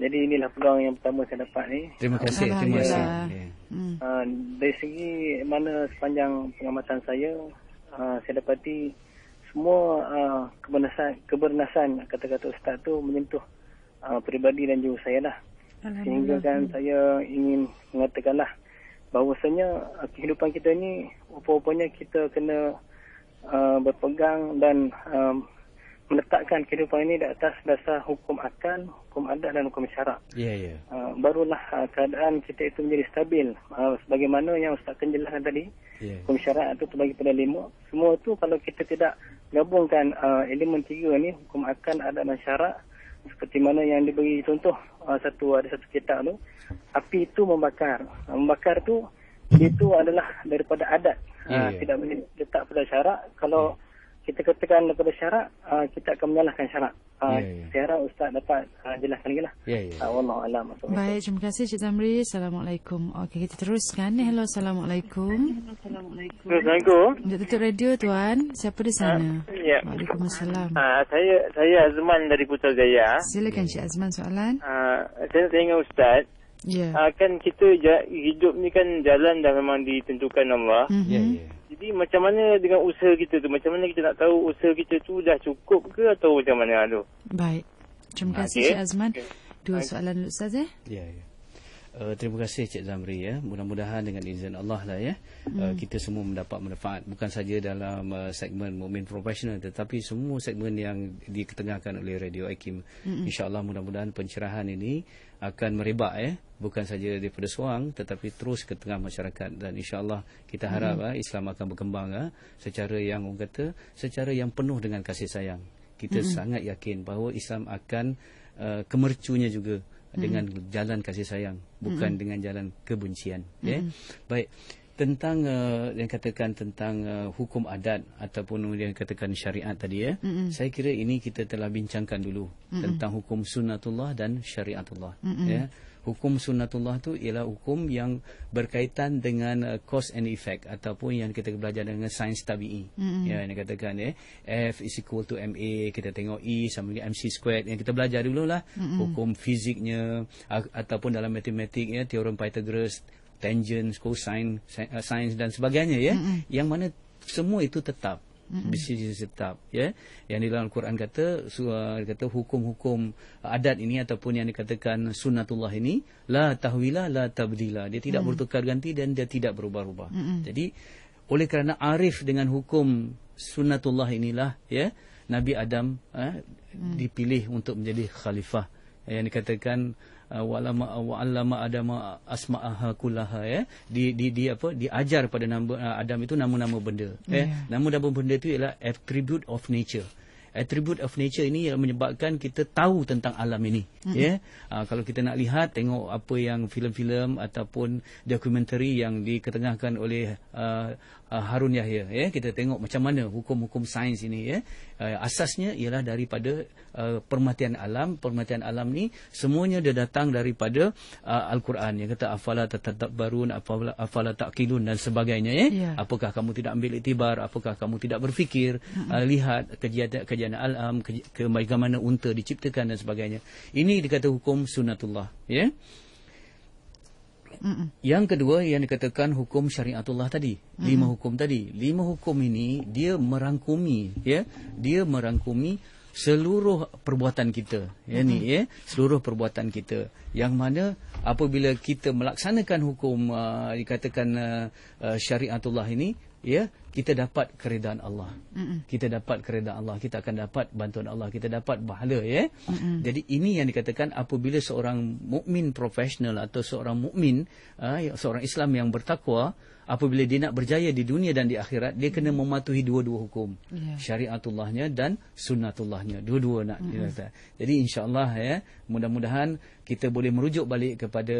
Jadi inilah peluang yang pertama saya dapat ni. Terima kasih. Terima kasih. Yeah. Hmm. dari segi mana sepanjang pengamatan saya, uh, saya dapati semua uh, ah, kebenasan, kebenasan kata-kata Ustaz tu menyentuh uh, peribadi dan juga saya lah. Sehingga kan saya ingin mengatakanlah bahawasanya kehidupan kita ni rupa-rupanya kita kena uh, berpegang dan uh, meletakkan kehidupan ini di atas dasar hukum akal, hukum adat dan hukum syarak. Ya, yeah, ya. Yeah. Uh, barulah uh, keadaan kita itu menjadi stabil. Uh, sebagaimana yang Ustaz Ken jelaskan tadi, yeah. hukum syarak itu terbagi pada lima. Semua itu kalau kita tidak gabungkan uh, elemen tiga ini, hukum akal, adat dan syarak, seperti mana yang diberi contoh uh, satu ada satu kitab tu api itu membakar uh, membakar tu itu adalah daripada adat uh, yeah, yeah. Ya. tidak boleh letak pada syarak kalau yeah kita katakan kepada syarak uh, kita akan menyalahkan syarak. Uh, ya, ya. Saya harap ustaz dapat uh, jelaskan lagi lah. Ya, ya. ya. Uh, Baik, terima kasih Cik Zamri. Assalamualaikum. Okay, kita teruskan. Hello, Assalamualaikum. Assalamualaikum. Assalamualaikum. tutup Radio tuan, siapa di sana? Uh, ya. Waalaikumsalam. Uh, saya saya Azman dari Putrajaya. Silakan Cik Azman soalan. Uh, saya nak tanya ustaz. Ya. Yeah. Uh, kan kita hidup ni kan jalan dah memang ditentukan Allah. Mhm. Ya, mm-hmm. ya. Jadi macam mana dengan usaha kita tu? Macam mana kita nak tahu usaha kita tu dah cukup ke atau macam mana tu? Baik. Terima kasih okay. Cik Azman. Dua okay. soalan dulu saja. Eh? Ya, ya. Uh, terima kasih Cik Zamri ya. Mudah-mudahan dengan izin Allah lah ya. Uh, mm. Kita semua mendapat manfaat bukan saja dalam uh, segmen Mukmin Professional tetapi semua segmen yang diketengahkan oleh Radio Akim. hmm Insya-Allah mudah-mudahan pencerahan ini akan merebak ya bukan saja daripada seorang tetapi terus ke tengah masyarakat dan insyaallah kita harap hmm. Eh, Islam akan berkembang ha, secara yang orang kata secara yang penuh dengan kasih sayang kita hmm. sangat yakin bahawa Islam akan uh, kemercunya juga hmm. dengan jalan kasih sayang bukan hmm. dengan jalan kebencian ya okay? hmm. baik tentang uh, yang katakan tentang uh, hukum adat ataupun yang katakan syariat tadi ya. Mm-mm. Saya kira ini kita telah bincangkan dulu Mm-mm. tentang hukum sunnatullah dan syariatullah Mm-mm. ya. Hukum sunnatullah tu ialah hukum yang berkaitan dengan uh, cause and effect ataupun yang kita belajar dengan sains tabii. Mm-hmm. Ya, yang katakan ya, F is equal to MA, kita tengok E sama dengan MC squared. Yang kita belajar dululah mm-hmm. hukum fiziknya ataupun dalam matematiknya ya, teorem Pythagoras, tangents, cosine, uh, sines dan sebagainya ya. Mm-hmm. Yang mana semua itu tetap. Mm-hmm. tetap ya. Yang di dalam quran kata surah uh, kata hukum-hukum adat ini ataupun yang dikatakan sunnatullah ini la tahwila la tabdila. Dia tidak mm-hmm. bertukar ganti dan dia tidak berubah-ubah. Mm-hmm. Jadi oleh kerana arif dengan hukum sunnatullah inilah ya Nabi Adam eh, mm. dipilih untuk menjadi khalifah. Yang dikatakan Ah, wa'allama ah, wa'allama adama asma'aha kullaha ya di, di di apa diajar pada nama ah, Adam itu nama-nama benda ya eh? nama-nama benda itu ialah attribute of nature attribute of nature ini yang menyebabkan kita tahu tentang alam ini mm-hmm. ya yeah? uh, kalau kita nak lihat tengok apa yang filem-filem ataupun dokumentari yang diketengahkan oleh uh, uh, Harun Yahya ya kita tengok macam mana hukum-hukum sains ini ya uh, asasnya ialah daripada uh, permatian alam permatian alam ni semuanya dia datang daripada uh, al-Quran yang kata afala tatadabbarun afala, afala taqilun dan sebagainya ya yeah. apakah kamu tidak ambil iktibar apakah kamu tidak berfikir mm uh, lihat kejadian-kejadian alam ke, ke bagaimana unta diciptakan dan sebagainya ini dikata hukum sunatullah. ya Mm-mm. Yang kedua yang dikatakan hukum syariatullah tadi. Mm-mm. Lima hukum tadi. Lima hukum ini dia merangkumi ya. Dia merangkumi seluruh perbuatan kita. Ya mm-hmm. ni ya, seluruh perbuatan kita. Yang mana apabila kita melaksanakan hukum uh, dikatakan uh, uh, syariatullah ini ya, kita dapat keredaan Allah. Mm -mm. Kita dapat keredaan Allah, kita akan dapat bantuan Allah, kita dapat pahala ya. Mm -mm. Jadi ini yang dikatakan apabila seorang mukmin profesional atau seorang mukmin uh, seorang Islam yang bertakwa apabila dia nak berjaya di dunia dan di akhirat dia kena mematuhi dua-dua hukum yeah. syariatullahnya dan sunnatullahnya dua-dua nak mm -hmm. jadi insyaallah ya mudah-mudahan kita boleh merujuk balik kepada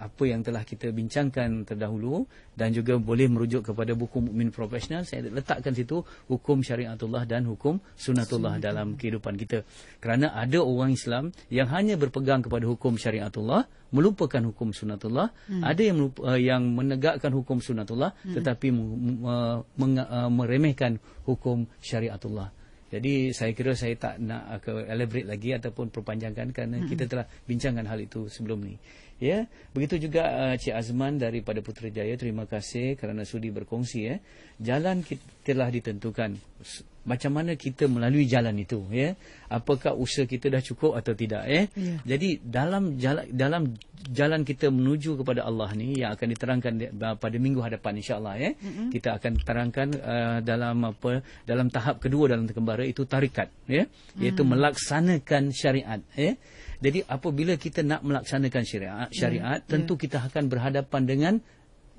apa yang telah kita bincangkan terdahulu dan juga boleh merujuk kepada buku mukmin profesional saya letakkan situ hukum syariatullah dan hukum sunatullah Sini. dalam kehidupan kita kerana ada orang Islam yang hanya berpegang kepada hukum syariatullah melupakan hukum sunatullah. hmm. ada yang melupa, eh, yang menegakkan hukum sunatullah, hmm. tetapi eh, meremehkan hukum syariatullah jadi saya kira saya tak nak ke elaborate lagi ataupun perpanjangkan kerana hmm kita telah bincangkan hal itu sebelum ni. Ya, begitu juga uh, Cik Azman daripada Putrajaya terima kasih kerana sudi berkongsi ya. Jalan kita telah ditentukan macam mana kita melalui jalan itu ya apakah usaha kita dah cukup atau tidak ya, ya. jadi dalam jalan dalam jalan kita menuju kepada Allah ni yang akan diterangkan pada minggu hadapan insyaallah ya mm-hmm. kita akan terangkan uh, dalam apa dalam tahap kedua dalam terkembara itu tarikat ya iaitu mm. melaksanakan syariat ya jadi apabila kita nak melaksanakan syariat ya. syariat mm. tentu yeah. kita akan berhadapan dengan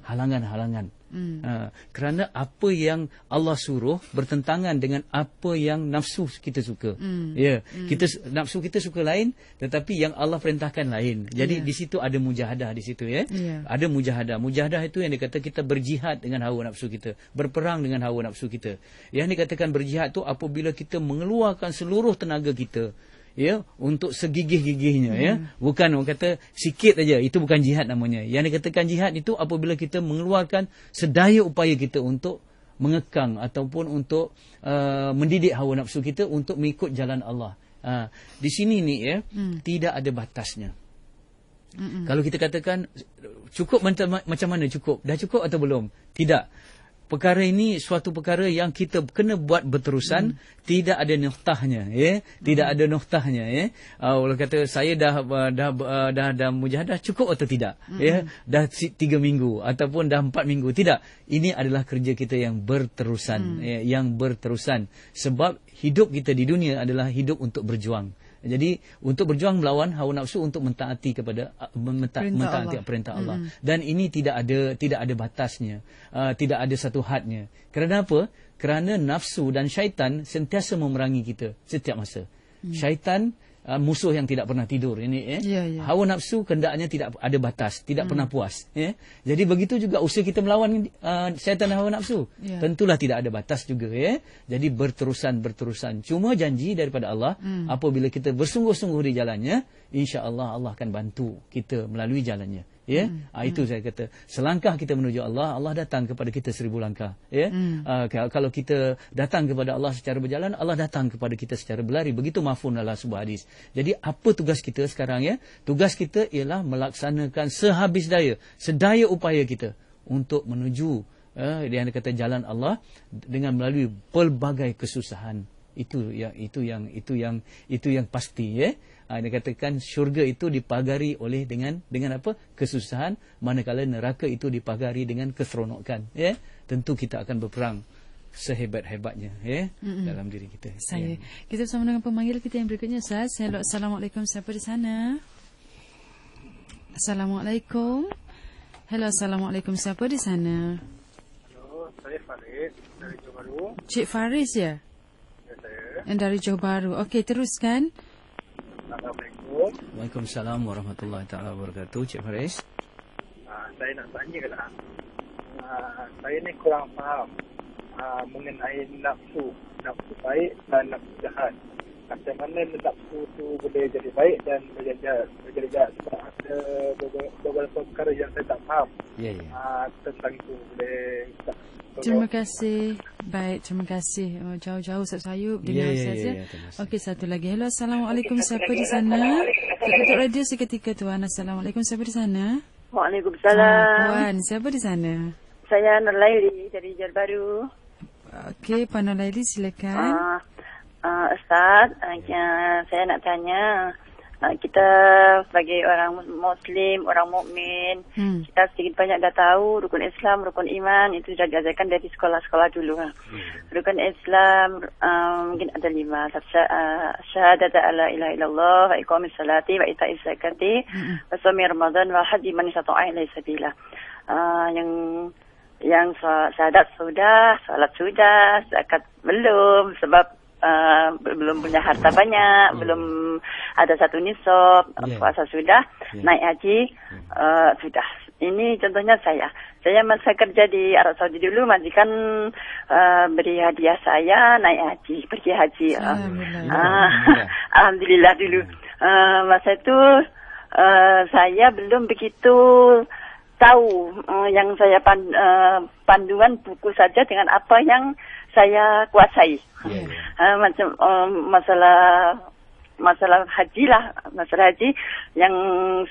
halangan-halangan. Hmm. Uh, kerana apa yang Allah suruh bertentangan dengan apa yang nafsu kita suka. Hmm. Ya, yeah. hmm. kita nafsu kita suka lain tetapi yang Allah perintahkan lain. Jadi yeah. di situ ada mujahadah di situ ya. Yeah. Yeah. Ada mujahadah. Mujahadah itu yang dikata kita berjihad dengan hawa nafsu kita, berperang dengan hawa nafsu kita. Yang dikatakan berjihad tu apabila kita mengeluarkan seluruh tenaga kita ya untuk segigih-gigihnya ya. hmm. ya bukan orang kata sikit aja itu bukan jihad namanya yang dikatakan jihad itu apabila kita mengeluarkan sedaya upaya kita untuk mengekang ataupun untuk uh, mendidik hawa nafsu kita untuk mengikut jalan Allah uh, di sini ni ya hmm. tidak ada batasnya Mm-mm. kalau kita katakan cukup macam mana cukup dah cukup atau belum tidak perkara ini suatu perkara yang kita kena buat berterusan hmm. tidak ada noktahnya ya tidak hmm. ada noktahnya ya oleh ah, uh, kata saya dah uh, dah, uh, dah dah mujahadah cukup atau tidak hmm. ya dah tiga minggu ataupun dah empat minggu tidak ini adalah kerja kita yang berterusan hmm. ya yang berterusan sebab hidup kita di dunia adalah hidup untuk berjuang jadi untuk berjuang melawan hawa nafsu untuk mentaati kepada mentaati perintah Allah, perintah Allah. Hmm. dan ini tidak ada tidak ada batasnya uh, tidak ada satu hadnya kerana apa kerana nafsu dan syaitan sentiasa memerangi kita setiap masa hmm. syaitan Ah, musuh yang tidak pernah tidur ini eh? ya, ya. hawa nafsu kendaknya tidak ada batas tidak hmm. pernah puas ya eh? jadi begitu juga usaha kita melawan uh, syaitan hawa nafsu ya. tentulah tidak ada batas juga ya eh? jadi berterusan berterusan cuma janji daripada Allah hmm. apabila kita bersungguh-sungguh di jalannya insyaallah Allah akan bantu kita melalui jalannya Ya, hmm. ah, itu hmm. saya kata. Selangkah kita menuju Allah, Allah datang kepada kita seribu langkah. Ya, hmm. ah, kalau kita datang kepada Allah secara berjalan, Allah datang kepada kita secara berlari. Begitu maafun Allah sebuah hadis. Jadi apa tugas kita sekarang ya? Tugas kita ialah melaksanakan sehabis daya, sedaya upaya kita untuk menuju eh, yang kata jalan Allah dengan melalui pelbagai kesusahan. Itu yang itu yang itu yang itu yang pasti ya. Eh? uh, katakan syurga itu dipagari oleh dengan dengan apa kesusahan manakala neraka itu dipagari dengan keseronokan ya tentu kita akan berperang sehebat-hebatnya ya yeah? dalam diri kita saya yeah. kita bersama dengan pemanggil kita yang berikutnya Hello assalamualaikum siapa di sana assalamualaikum Hello, Assalamualaikum. Siapa di sana? Hello, saya Faris dari Johor Bahru. Cik Faris ya? Ya, saya. Yang dari Johor Bahru. Okey, teruskan. Uh, Assalamualaikum. Waalaikumsalam warahmatullahi taala wabarakatuh. Cik Faris. Uh, saya nak tanya lah. Uh, saya ni kurang faham uh, mengenai nafsu. Nafsu baik dan nafsu jahat. Macam mana nafsu tu boleh jadi baik dan boleh jadi jahat. Sebab ada beberapa perkara yang saya tak faham yeah, ya, ya. yeah. Uh, tentang itu. Boleh Terima kasih. Baik, terima kasih. Oh, jauh-jauh Ustaz Sayub ya, dengan yeah, Ustaz. Ya, ya, ya. Okey, satu lagi. Hello, Assalamualaikum. Okay, siapa di sana? Tutup radio seketika tuan. Assalamualaikum. Siapa di sana? Waalaikumsalam. Ah, tuan, siapa di sana? Saya Nur Laili dari Jal Baru. Okey, Puan Nur Laili silakan. ah uh, Ustaz, uh, saya nak tanya. Ah, kita sebagai orang Muslim, orang mukmin, hmm. kita sedikit banyak dah tahu rukun Islam, rukun iman itu sudah diajarkan dari sekolah-sekolah dulu. Ha. Hmm. Rukun Islam um, mungkin ada lima. sabda ah, Syahadat ala ilaha illallah, wa iqamis salati, wa ita'i zakati, hmm. wa sumi ramadhan, wa haji man isatu'ai ilaih sabila. Uh, yang yang syahadat sudah, salat sudah, zakat belum sebab uh, belum punya harta banyak, hmm. belum ada satu nisab, yeah. puasa sudah, yeah. naik haji uh, sudah. Ini contohnya saya. Saya masa kerja di Arab Saudi dulu majikan uh, beri hadiah saya naik haji, pergi haji. Uh, uh, Alhamdulillah dulu. Uh, ya. masa itu uh, saya belum begitu tahu uh, yang saya pan, uh, panduan buku saja dengan apa yang saya kuasai. Yeah, yeah. Ha, uh, macam uh, masalah masalah haji lah, masalah haji yang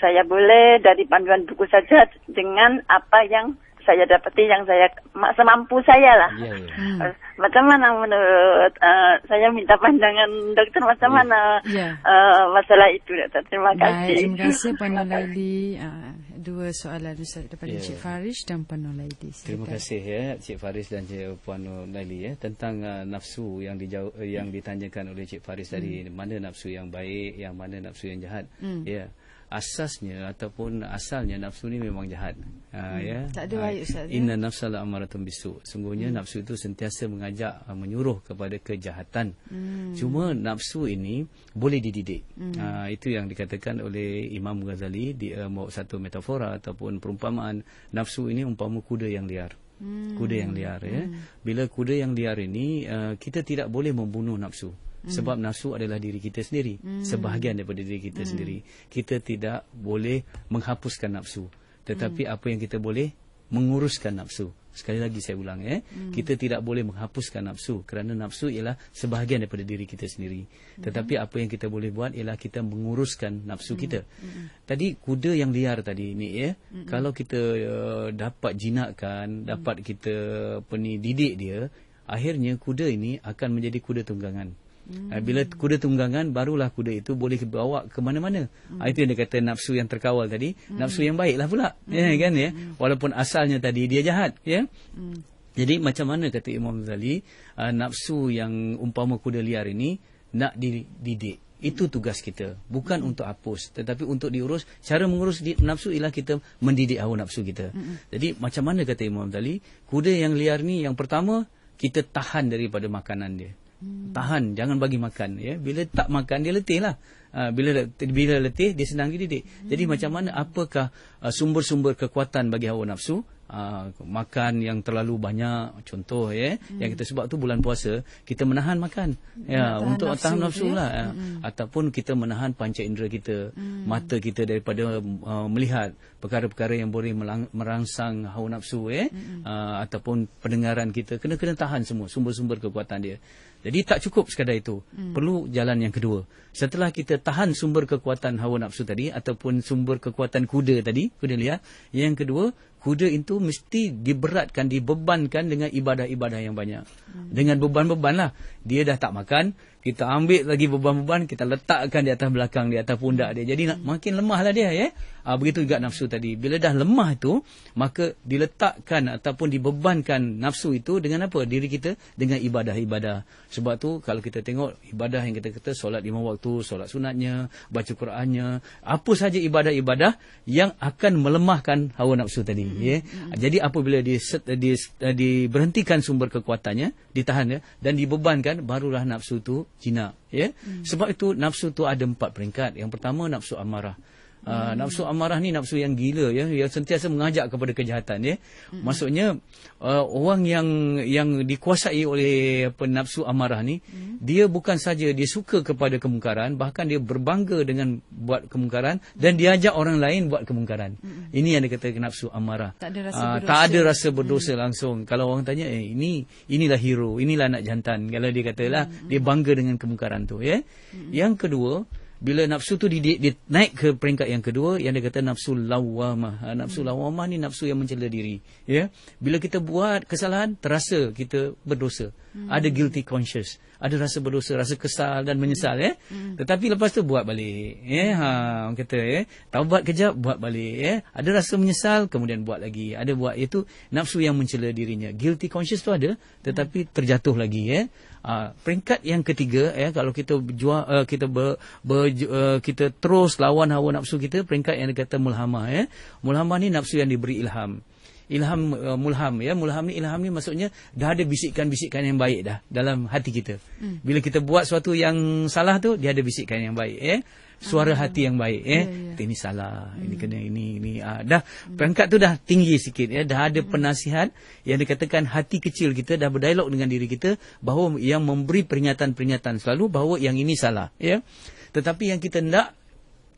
saya boleh dari panduan buku saja dengan apa yang saya dapati yang saya semampu saya lah. Ya, ya. Hmm. Eh, macam mana menurut uh, saya minta pandangan doktor macam ya. mana ya. Uh, masalah itu doktor. Terima Baik, kasih. Terima kasih Puan Nolaili. dua soalan daripada ya. Cik Faris dan Puan Nolaili. Terima kasih ya Cik Faris dan Cik Puan Nolaili ya tentang uh, nafsu yang dijau- yang ditanyakan oleh Cik Faris tadi hmm. mana nafsu yang baik yang mana nafsu yang jahat. Hmm. Ya. Yeah asasnya ataupun asalnya nafsu ni memang jahat. Uh, hmm. ya. Tak ada baik ha, ustaz. Uh, Inna nafsa la amaratun bisu. Sungguhnya hmm. nafsu itu sentiasa mengajak ha, menyuruh kepada kejahatan. Hmm. Cuma nafsu ini boleh dididik. Hmm. Uh, itu yang dikatakan oleh Imam Ghazali di uh, satu metafora ataupun perumpamaan nafsu ini umpama kuda yang liar. Hmm. Kuda yang liar ya. Hmm. Bila kuda yang liar ini uh, kita tidak boleh membunuh nafsu. Hmm. Sebab nafsu adalah diri kita sendiri. Hmm. Sebahagian daripada diri kita hmm. sendiri. Kita tidak boleh menghapuskan nafsu. Tetapi hmm. apa yang kita boleh? Menguruskan nafsu. Sekali lagi saya ulang. Eh? Hmm. Kita tidak boleh menghapuskan nafsu. Kerana nafsu ialah sebahagian daripada diri kita sendiri. Hmm. Tetapi apa yang kita boleh buat ialah kita menguruskan nafsu hmm. kita. Hmm. Tadi kuda yang liar tadi ini. Eh? Ya. Hmm. Kalau kita uh, dapat jinakkan, hmm. dapat kita peni didik dia... Akhirnya kuda ini akan menjadi kuda tunggangan. Hmm. Bila kuda tunggangan barulah kuda itu boleh dibawa ke mana-mana. Hmm. Ah, itu yang dia kata nafsu yang terkawal tadi, hmm. nafsu yang baiklah pula. Hmm. Ya kan ya. Hmm. Walaupun asalnya tadi dia jahat, ya. Hmm. Jadi macam mana kata Imam Ghazali, uh, nafsu yang umpama kuda liar ini nak dididik. Itu tugas kita, bukan hmm. untuk hapus tetapi untuk diurus. Cara mengurus di, nafsu ialah kita mendidik awal nafsu kita. Hmm. Jadi macam mana kata Imam Ghazali, kuda yang liar ni yang pertama kita tahan daripada makanan dia. Tahan, jangan bagi makan. Ya. Bila tak makan, dia letih lah. Ah, bila, bila letih, dia senang dididik. Jadi macam mana, apakah ah, sumber-sumber kekuatan bagi hawa nafsu? Uh, makan yang terlalu banyak contoh ya hmm. yang kita sebab tu bulan puasa kita menahan makan ya yeah, untuk tahan nafsu ya. lah yeah. hmm. ataupun kita menahan panca indera kita hmm. mata kita daripada uh, melihat perkara-perkara yang boleh melang- merangsang hawa nafsu ya hmm. uh, ataupun pendengaran kita kena kena tahan semua sumber-sumber kekuatan dia jadi tak cukup sekadar itu. Hmm. Perlu jalan yang kedua. Setelah kita tahan sumber kekuatan hawa nafsu tadi ataupun sumber kekuatan kuda tadi, kuda liar, yang kedua, kuda itu mesti diberatkan, dibebankan dengan ibadah-ibadah yang banyak. Hmm. Dengan beban-beban lah dia dah tak makan kita ambil lagi beban-beban kita letakkan di atas belakang di atas pundak dia jadi nak, makin lemahlah dia ya ha, begitu juga nafsu tadi bila dah lemah tu maka diletakkan ataupun dibebankan nafsu itu dengan apa diri kita dengan ibadah-ibadah sebab tu kalau kita tengok ibadah yang kita kata solat lima waktu solat sunatnya baca Qurannya apa saja ibadah-ibadah yang akan melemahkan hawa nafsu tadi hmm. ya hmm. jadi apabila di di berhentikan sumber kekuatannya ditahan ya dan dibebankan kan barulah nafsu tu jinak ya hmm. sebab itu nafsu tu ada empat peringkat yang pertama nafsu amarah Uh, hmm. Nafsu amarah ni nafsu yang gila ya, yang sentiasa mengajak kepada kejahatan ya. Hmm. Maksudnya uh, orang yang yang dikuasai oleh penafsu amarah ni, hmm. dia bukan saja dia suka kepada kemungkaran, bahkan dia berbangga dengan buat kemungkaran hmm. dan diajak orang lain buat kemungkaran. Hmm. Ini yang dikatakan nafsu amarah. Tak ada rasa ah, berdosa, uh, tak ada rasa berdosa hmm. langsung. Kalau orang tanya, eh ini inilah hero, inilah anak jantan. Kalau dia katalah hmm. dia bangga dengan kemungkaran tu ya. Hmm. Yang kedua, bila nafsu tu didik, dia naik ke peringkat yang kedua yang dia kata nafsu lawamah. Ha, nafsu hmm. lawamah ni nafsu yang mencela diri. Ya. Bila kita buat kesalahan terasa kita berdosa. Hmm. ada guilty conscious ada rasa berdosa rasa kesal dan menyesal eh mm. tetapi lepas tu buat balik ya eh? ha orang kata ya eh? taubat kejap buat balik ya eh? ada rasa menyesal kemudian buat lagi ada buat itu nafsu yang mencela dirinya guilty conscious tu ada tetapi hmm. terjatuh lagi ya eh? Ha, peringkat yang ketiga ya kalau kita jua, uh, kita ber, ber, uh, eh, kita terus lawan hawa nafsu kita peringkat yang dia kata mulhamah ya mulhamah ni nafsu yang diberi ilham ilham uh, mulham ya mulham ni ilham ni maksudnya dah ada bisikan-bisikan yang baik dah dalam hati kita hmm. bila kita buat sesuatu yang salah tu dia ada bisikan yang baik ya suara ah. hati yang baik ya, ya, ya. ini salah hmm. ini kena ini ini uh, dah hmm. perangkat tu dah tinggi sikit ya dah ada hmm. penasihat yang dikatakan hati kecil kita dah berdialog dengan diri kita bahawa yang memberi peringatan-peringatan selalu bahawa yang ini salah ya tetapi yang kita nak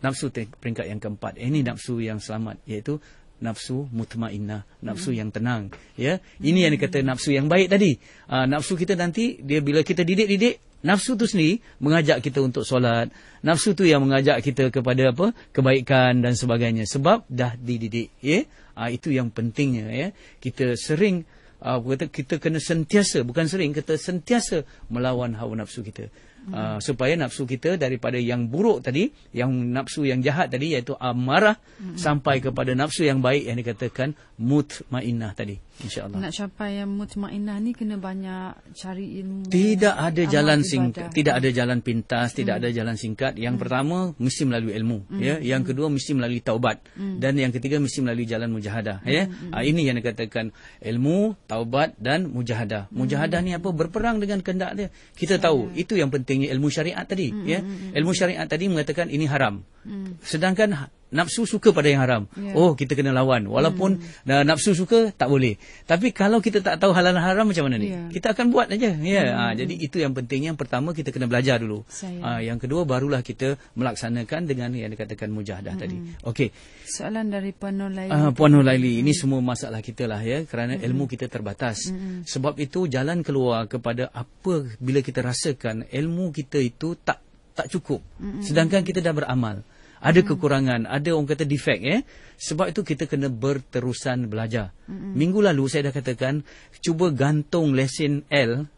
nafsu peringkat yang keempat eh, ini nafsu yang selamat iaitu nafsu mutmainnah nafsu hmm. yang tenang ya ini yang dikata hmm. nafsu yang baik tadi uh, nafsu kita nanti dia bila kita didik-didik nafsu tu sendiri mengajak kita untuk solat nafsu tu yang mengajak kita kepada apa kebaikan dan sebagainya sebab dah dididik ya uh, itu yang pentingnya ya kita sering uh, kita kena sentiasa bukan sering kita sentiasa melawan hawa nafsu kita Uh, supaya nafsu kita daripada yang buruk tadi yang nafsu yang jahat tadi iaitu amarah mm-hmm. sampai kepada nafsu yang baik yang dikatakan mutmainnah tadi insyaallah nak capai yang mutmainnah ni kena banyak cari ilmu tidak ada jalan singkat tidak ada jalan pintas hmm. tidak ada jalan singkat yang hmm. pertama mesti melalui ilmu hmm. ya yang hmm. kedua mesti melalui taubat hmm. dan yang ketiga mesti melalui jalan mujahadah ya. hmm. ya hmm. ini yang dikatakan ilmu taubat dan mujahadah hmm. mujahadah ni apa berperang dengan kehendak dia kita Saya. tahu itu yang pentingnya ilmu syariat tadi hmm. ya hmm, ilmu syariat tadi mengatakan ini haram Hmm. Sedangkan ha, nafsu suka pada yang haram. Yeah. Oh, kita kena lawan. Walaupun hmm. Uh, nafsu suka, tak boleh. Tapi kalau kita tak tahu halal haram macam mana ni? Yeah. Kita akan buat saja. Yeah. Hmm. Ha, jadi itu yang pentingnya. Yang pertama, kita kena belajar dulu. Ha, yang kedua, barulah kita melaksanakan dengan yang dikatakan mujahadah hmm. tadi. Okey. Soalan dari Puan Nulaili. Uh, ah, Puan Nulaili, ini hmm. semua masalah kita lah ya. Kerana hmm. ilmu kita terbatas. Hmm. Sebab itu, jalan keluar kepada apa bila kita rasakan ilmu kita itu tak tak cukup. Hmm. Sedangkan kita dah beramal. Hmm ada hmm. kekurangan, ada orang kata defect ya. Eh? Sebab itu kita kena berterusan belajar. Hmm. Minggu lalu saya dah katakan cuba gantung lesen L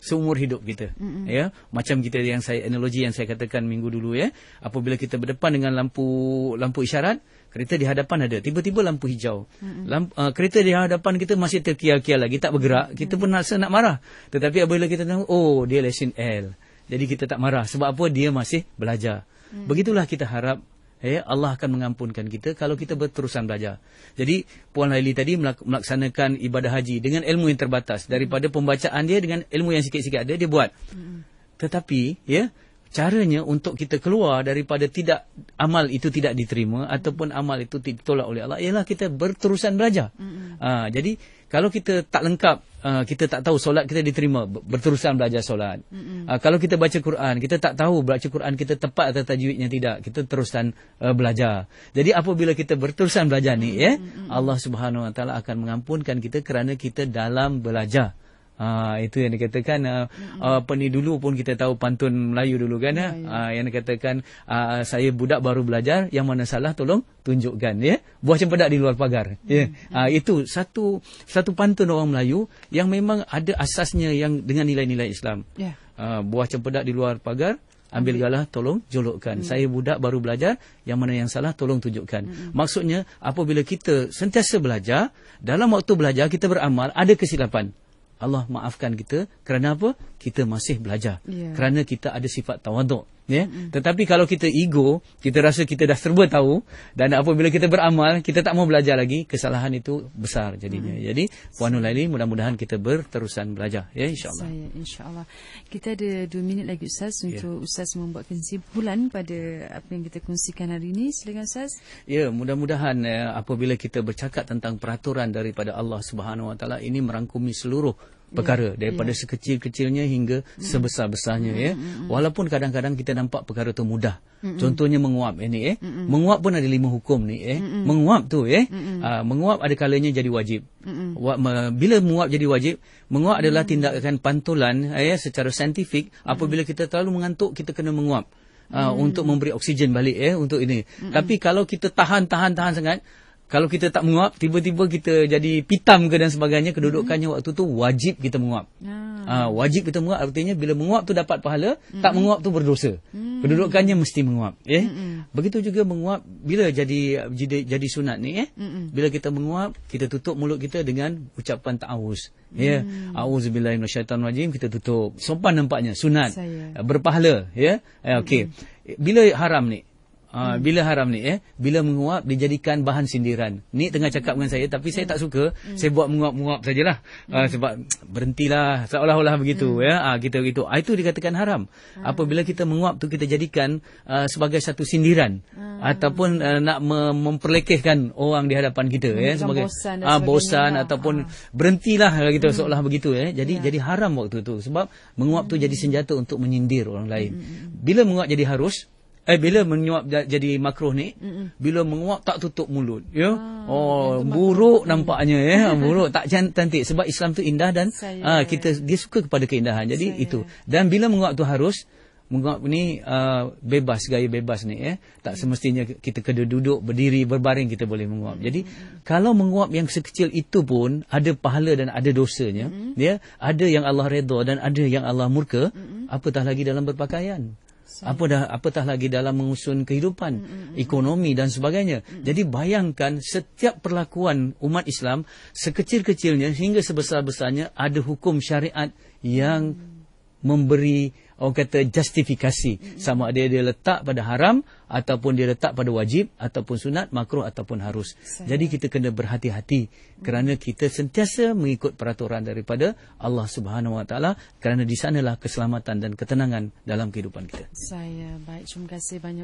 seumur hidup kita. Hmm. Ya, macam kita yang saya analogi yang saya katakan minggu dulu ya. Apabila kita berdepan dengan lampu lampu isyarat Kereta di hadapan ada. Tiba-tiba lampu hijau. Hmm. Lamp, uh, kereta di hadapan kita masih terkial-kial lagi. Tak bergerak. Kita pun hmm. rasa nak marah. Tetapi apabila kita tahu oh dia lesen L. Jadi kita tak marah. Sebab apa? Dia masih belajar. Hmm. Begitulah kita harap eh, Allah akan mengampunkan kita kalau kita berterusan belajar. Jadi Puan Laili tadi melaksanakan ibadah haji dengan ilmu yang terbatas. Daripada hmm. pembacaan dia dengan ilmu yang sikit-sikit ada, dia buat. Hmm. Tetapi ya caranya untuk kita keluar daripada tidak amal itu tidak diterima hmm. ataupun amal itu ditolak oleh Allah ialah kita berterusan belajar. Ha, jadi kalau kita tak lengkap uh, kita tak tahu solat kita diterima berterusan belajar solat. Uh, kalau kita baca Quran, kita tak tahu baca Quran kita tepat atau tajwidnya tidak. Kita terusan uh, belajar. Jadi apabila kita berterusan belajar ni, ya, Allah Subhanahu Wa Taala akan mengampunkan kita kerana kita dalam belajar. Ha, itu yang dikatakan uh, mm-hmm. apa ni dulu pun kita tahu pantun Melayu dulu kan yeah, yeah. Uh, yang dikatakan uh, saya budak baru belajar yang mana salah tolong tunjukkan ya yeah? buah cempedak di luar pagar ya yeah? mm-hmm. uh, itu satu satu pantun orang Melayu yang memang ada asasnya yang dengan nilai-nilai Islam yeah. Ya. uh, buah cempedak di luar pagar ambil galah tolong jolokkan hmm saya budak baru belajar yang mana yang salah tolong tunjukkan mm-hmm. maksudnya apabila kita sentiasa belajar dalam waktu belajar kita beramal ada kesilapan Allah maafkan kita kerana apa? Kita masih belajar. Yeah. Kerana kita ada sifat tawaduk ya yeah? mm. tetapi kalau kita ego kita rasa kita dah serba tahu dan apabila kita beramal kita tak mau belajar lagi kesalahan itu besar jadinya mm. jadi puan Ulaili mudah-mudahan kita berterusan belajar ya yeah, insyaallah saya insyaallah kita ada dua minit lagi ustaz ya. untuk yeah. ustaz membuat kesimpulan pada apa yang kita kongsikan hari ini silakan ustaz ya yeah, mudah-mudahan eh, apabila kita bercakap tentang peraturan daripada Allah Subhanahu Wa Taala ini merangkumi seluruh perkara yeah. daripada yeah. sekecil-kecilnya hingga mm. sebesar-besarnya mm. ya hmm, hmm, hmm. walaupun kadang-kadang kita nampak perkara tu mudah mm contohnya menguap ini eh ya. Mm-mm. menguap pun ada lima hukum ni eh mm menguap tu eh uh, menguap ada kalanya jadi wajib mm bila menguap jadi wajib menguap adalah mm tindakan pantulan eh secara saintifik apabila kita terlalu mengantuk kita kena menguap uh, mm. untuk memberi oksigen balik eh untuk ini Mm-mm. tapi kalau kita tahan tahan tahan sangat kalau kita tak menguap tiba-tiba kita jadi pitam ke dan sebagainya kedudukannya mm waktu tu wajib kita menguap. Ah. Uh, wajib kita menguap artinya bila menguap tu dapat pahala, mm tak menguap tu berdosa. mm Kedudukannya mesti menguap, ya. Yeah? mm Begitu juga menguap bila jadi jadi, jadi sunat ni, ya. Yeah? mm Bila kita menguap, kita tutup mulut kita dengan ucapan ta'awuz. Ya. Yeah? Mm-hmm. Auzubillahi minasyaitanirrajim kita tutup. Sopan nampaknya sunat. Saya. Berpahala, ya. Yeah? Okey. mm Bila haram ni? Uh, Bila haram ni eh Bila menguap Dijadikan bahan sindiran Ni tengah cakap dengan saya Tapi saya tak hmm. suka hmm. Saya buat menguap-menguap sajalah ah, hmm. uh, Sebab berhentilah Seolah-olah begitu hmm. ya uh, ah, Kita begitu uh, Itu dikatakan haram hmm. Apabila kita menguap tu Kita jadikan uh, Sebagai satu sindiran hmm. Ataupun uh, nak memperlekehkan Orang di hadapan kita hmm. ya, sebagai bosan uh, Bosan lah. ataupun hmm. Berhentilah gitu, hmm. Seolah begitu ya Jadi yeah. jadi haram waktu tu Sebab menguap hmm. tu jadi hmm. senjata Untuk menyindir orang lain hmm. hmm bila menguap jadi harus Eh bila menyuap jadi makruh ni Mm-mm. bila menguap tak tutup mulut ya ah, oh buruk makruh. Mm. nampaknya ya buruk tak cantik sebab Islam tu indah dan ah, kita dia suka kepada keindahan jadi Saya. itu dan bila menguap tu harus menguap ni uh, bebas gaya bebas ni ya tak mm. semestinya kita kena duduk berdiri berbaring kita boleh menguap mm-hmm. jadi kalau menguap yang sekecil itu pun ada pahala dan ada dosanya mm-hmm. ya ada yang Allah redha dan ada yang Allah murka mm-hmm. apatah lagi dalam berpakaian apa dah apatah lagi dalam mengusun kehidupan mm -mm. mm. ekonomi dan sebagainya mm -mm. jadi bayangkan setiap perlakuan umat Islam sekecil-kecilnya hingga sebesar-besarnya ada hukum syariat yang mm -mm. memberi orang kata justifikasi sama ada dia letak pada haram ataupun dia letak pada wajib ataupun sunat makruh ataupun harus Sahih. jadi kita kena berhati-hati kerana kita sentiasa mengikut peraturan daripada Allah Subhanahu Wa Taala kerana di sanalah keselamatan dan ketenangan dalam kehidupan kita saya baik terima kasih banyak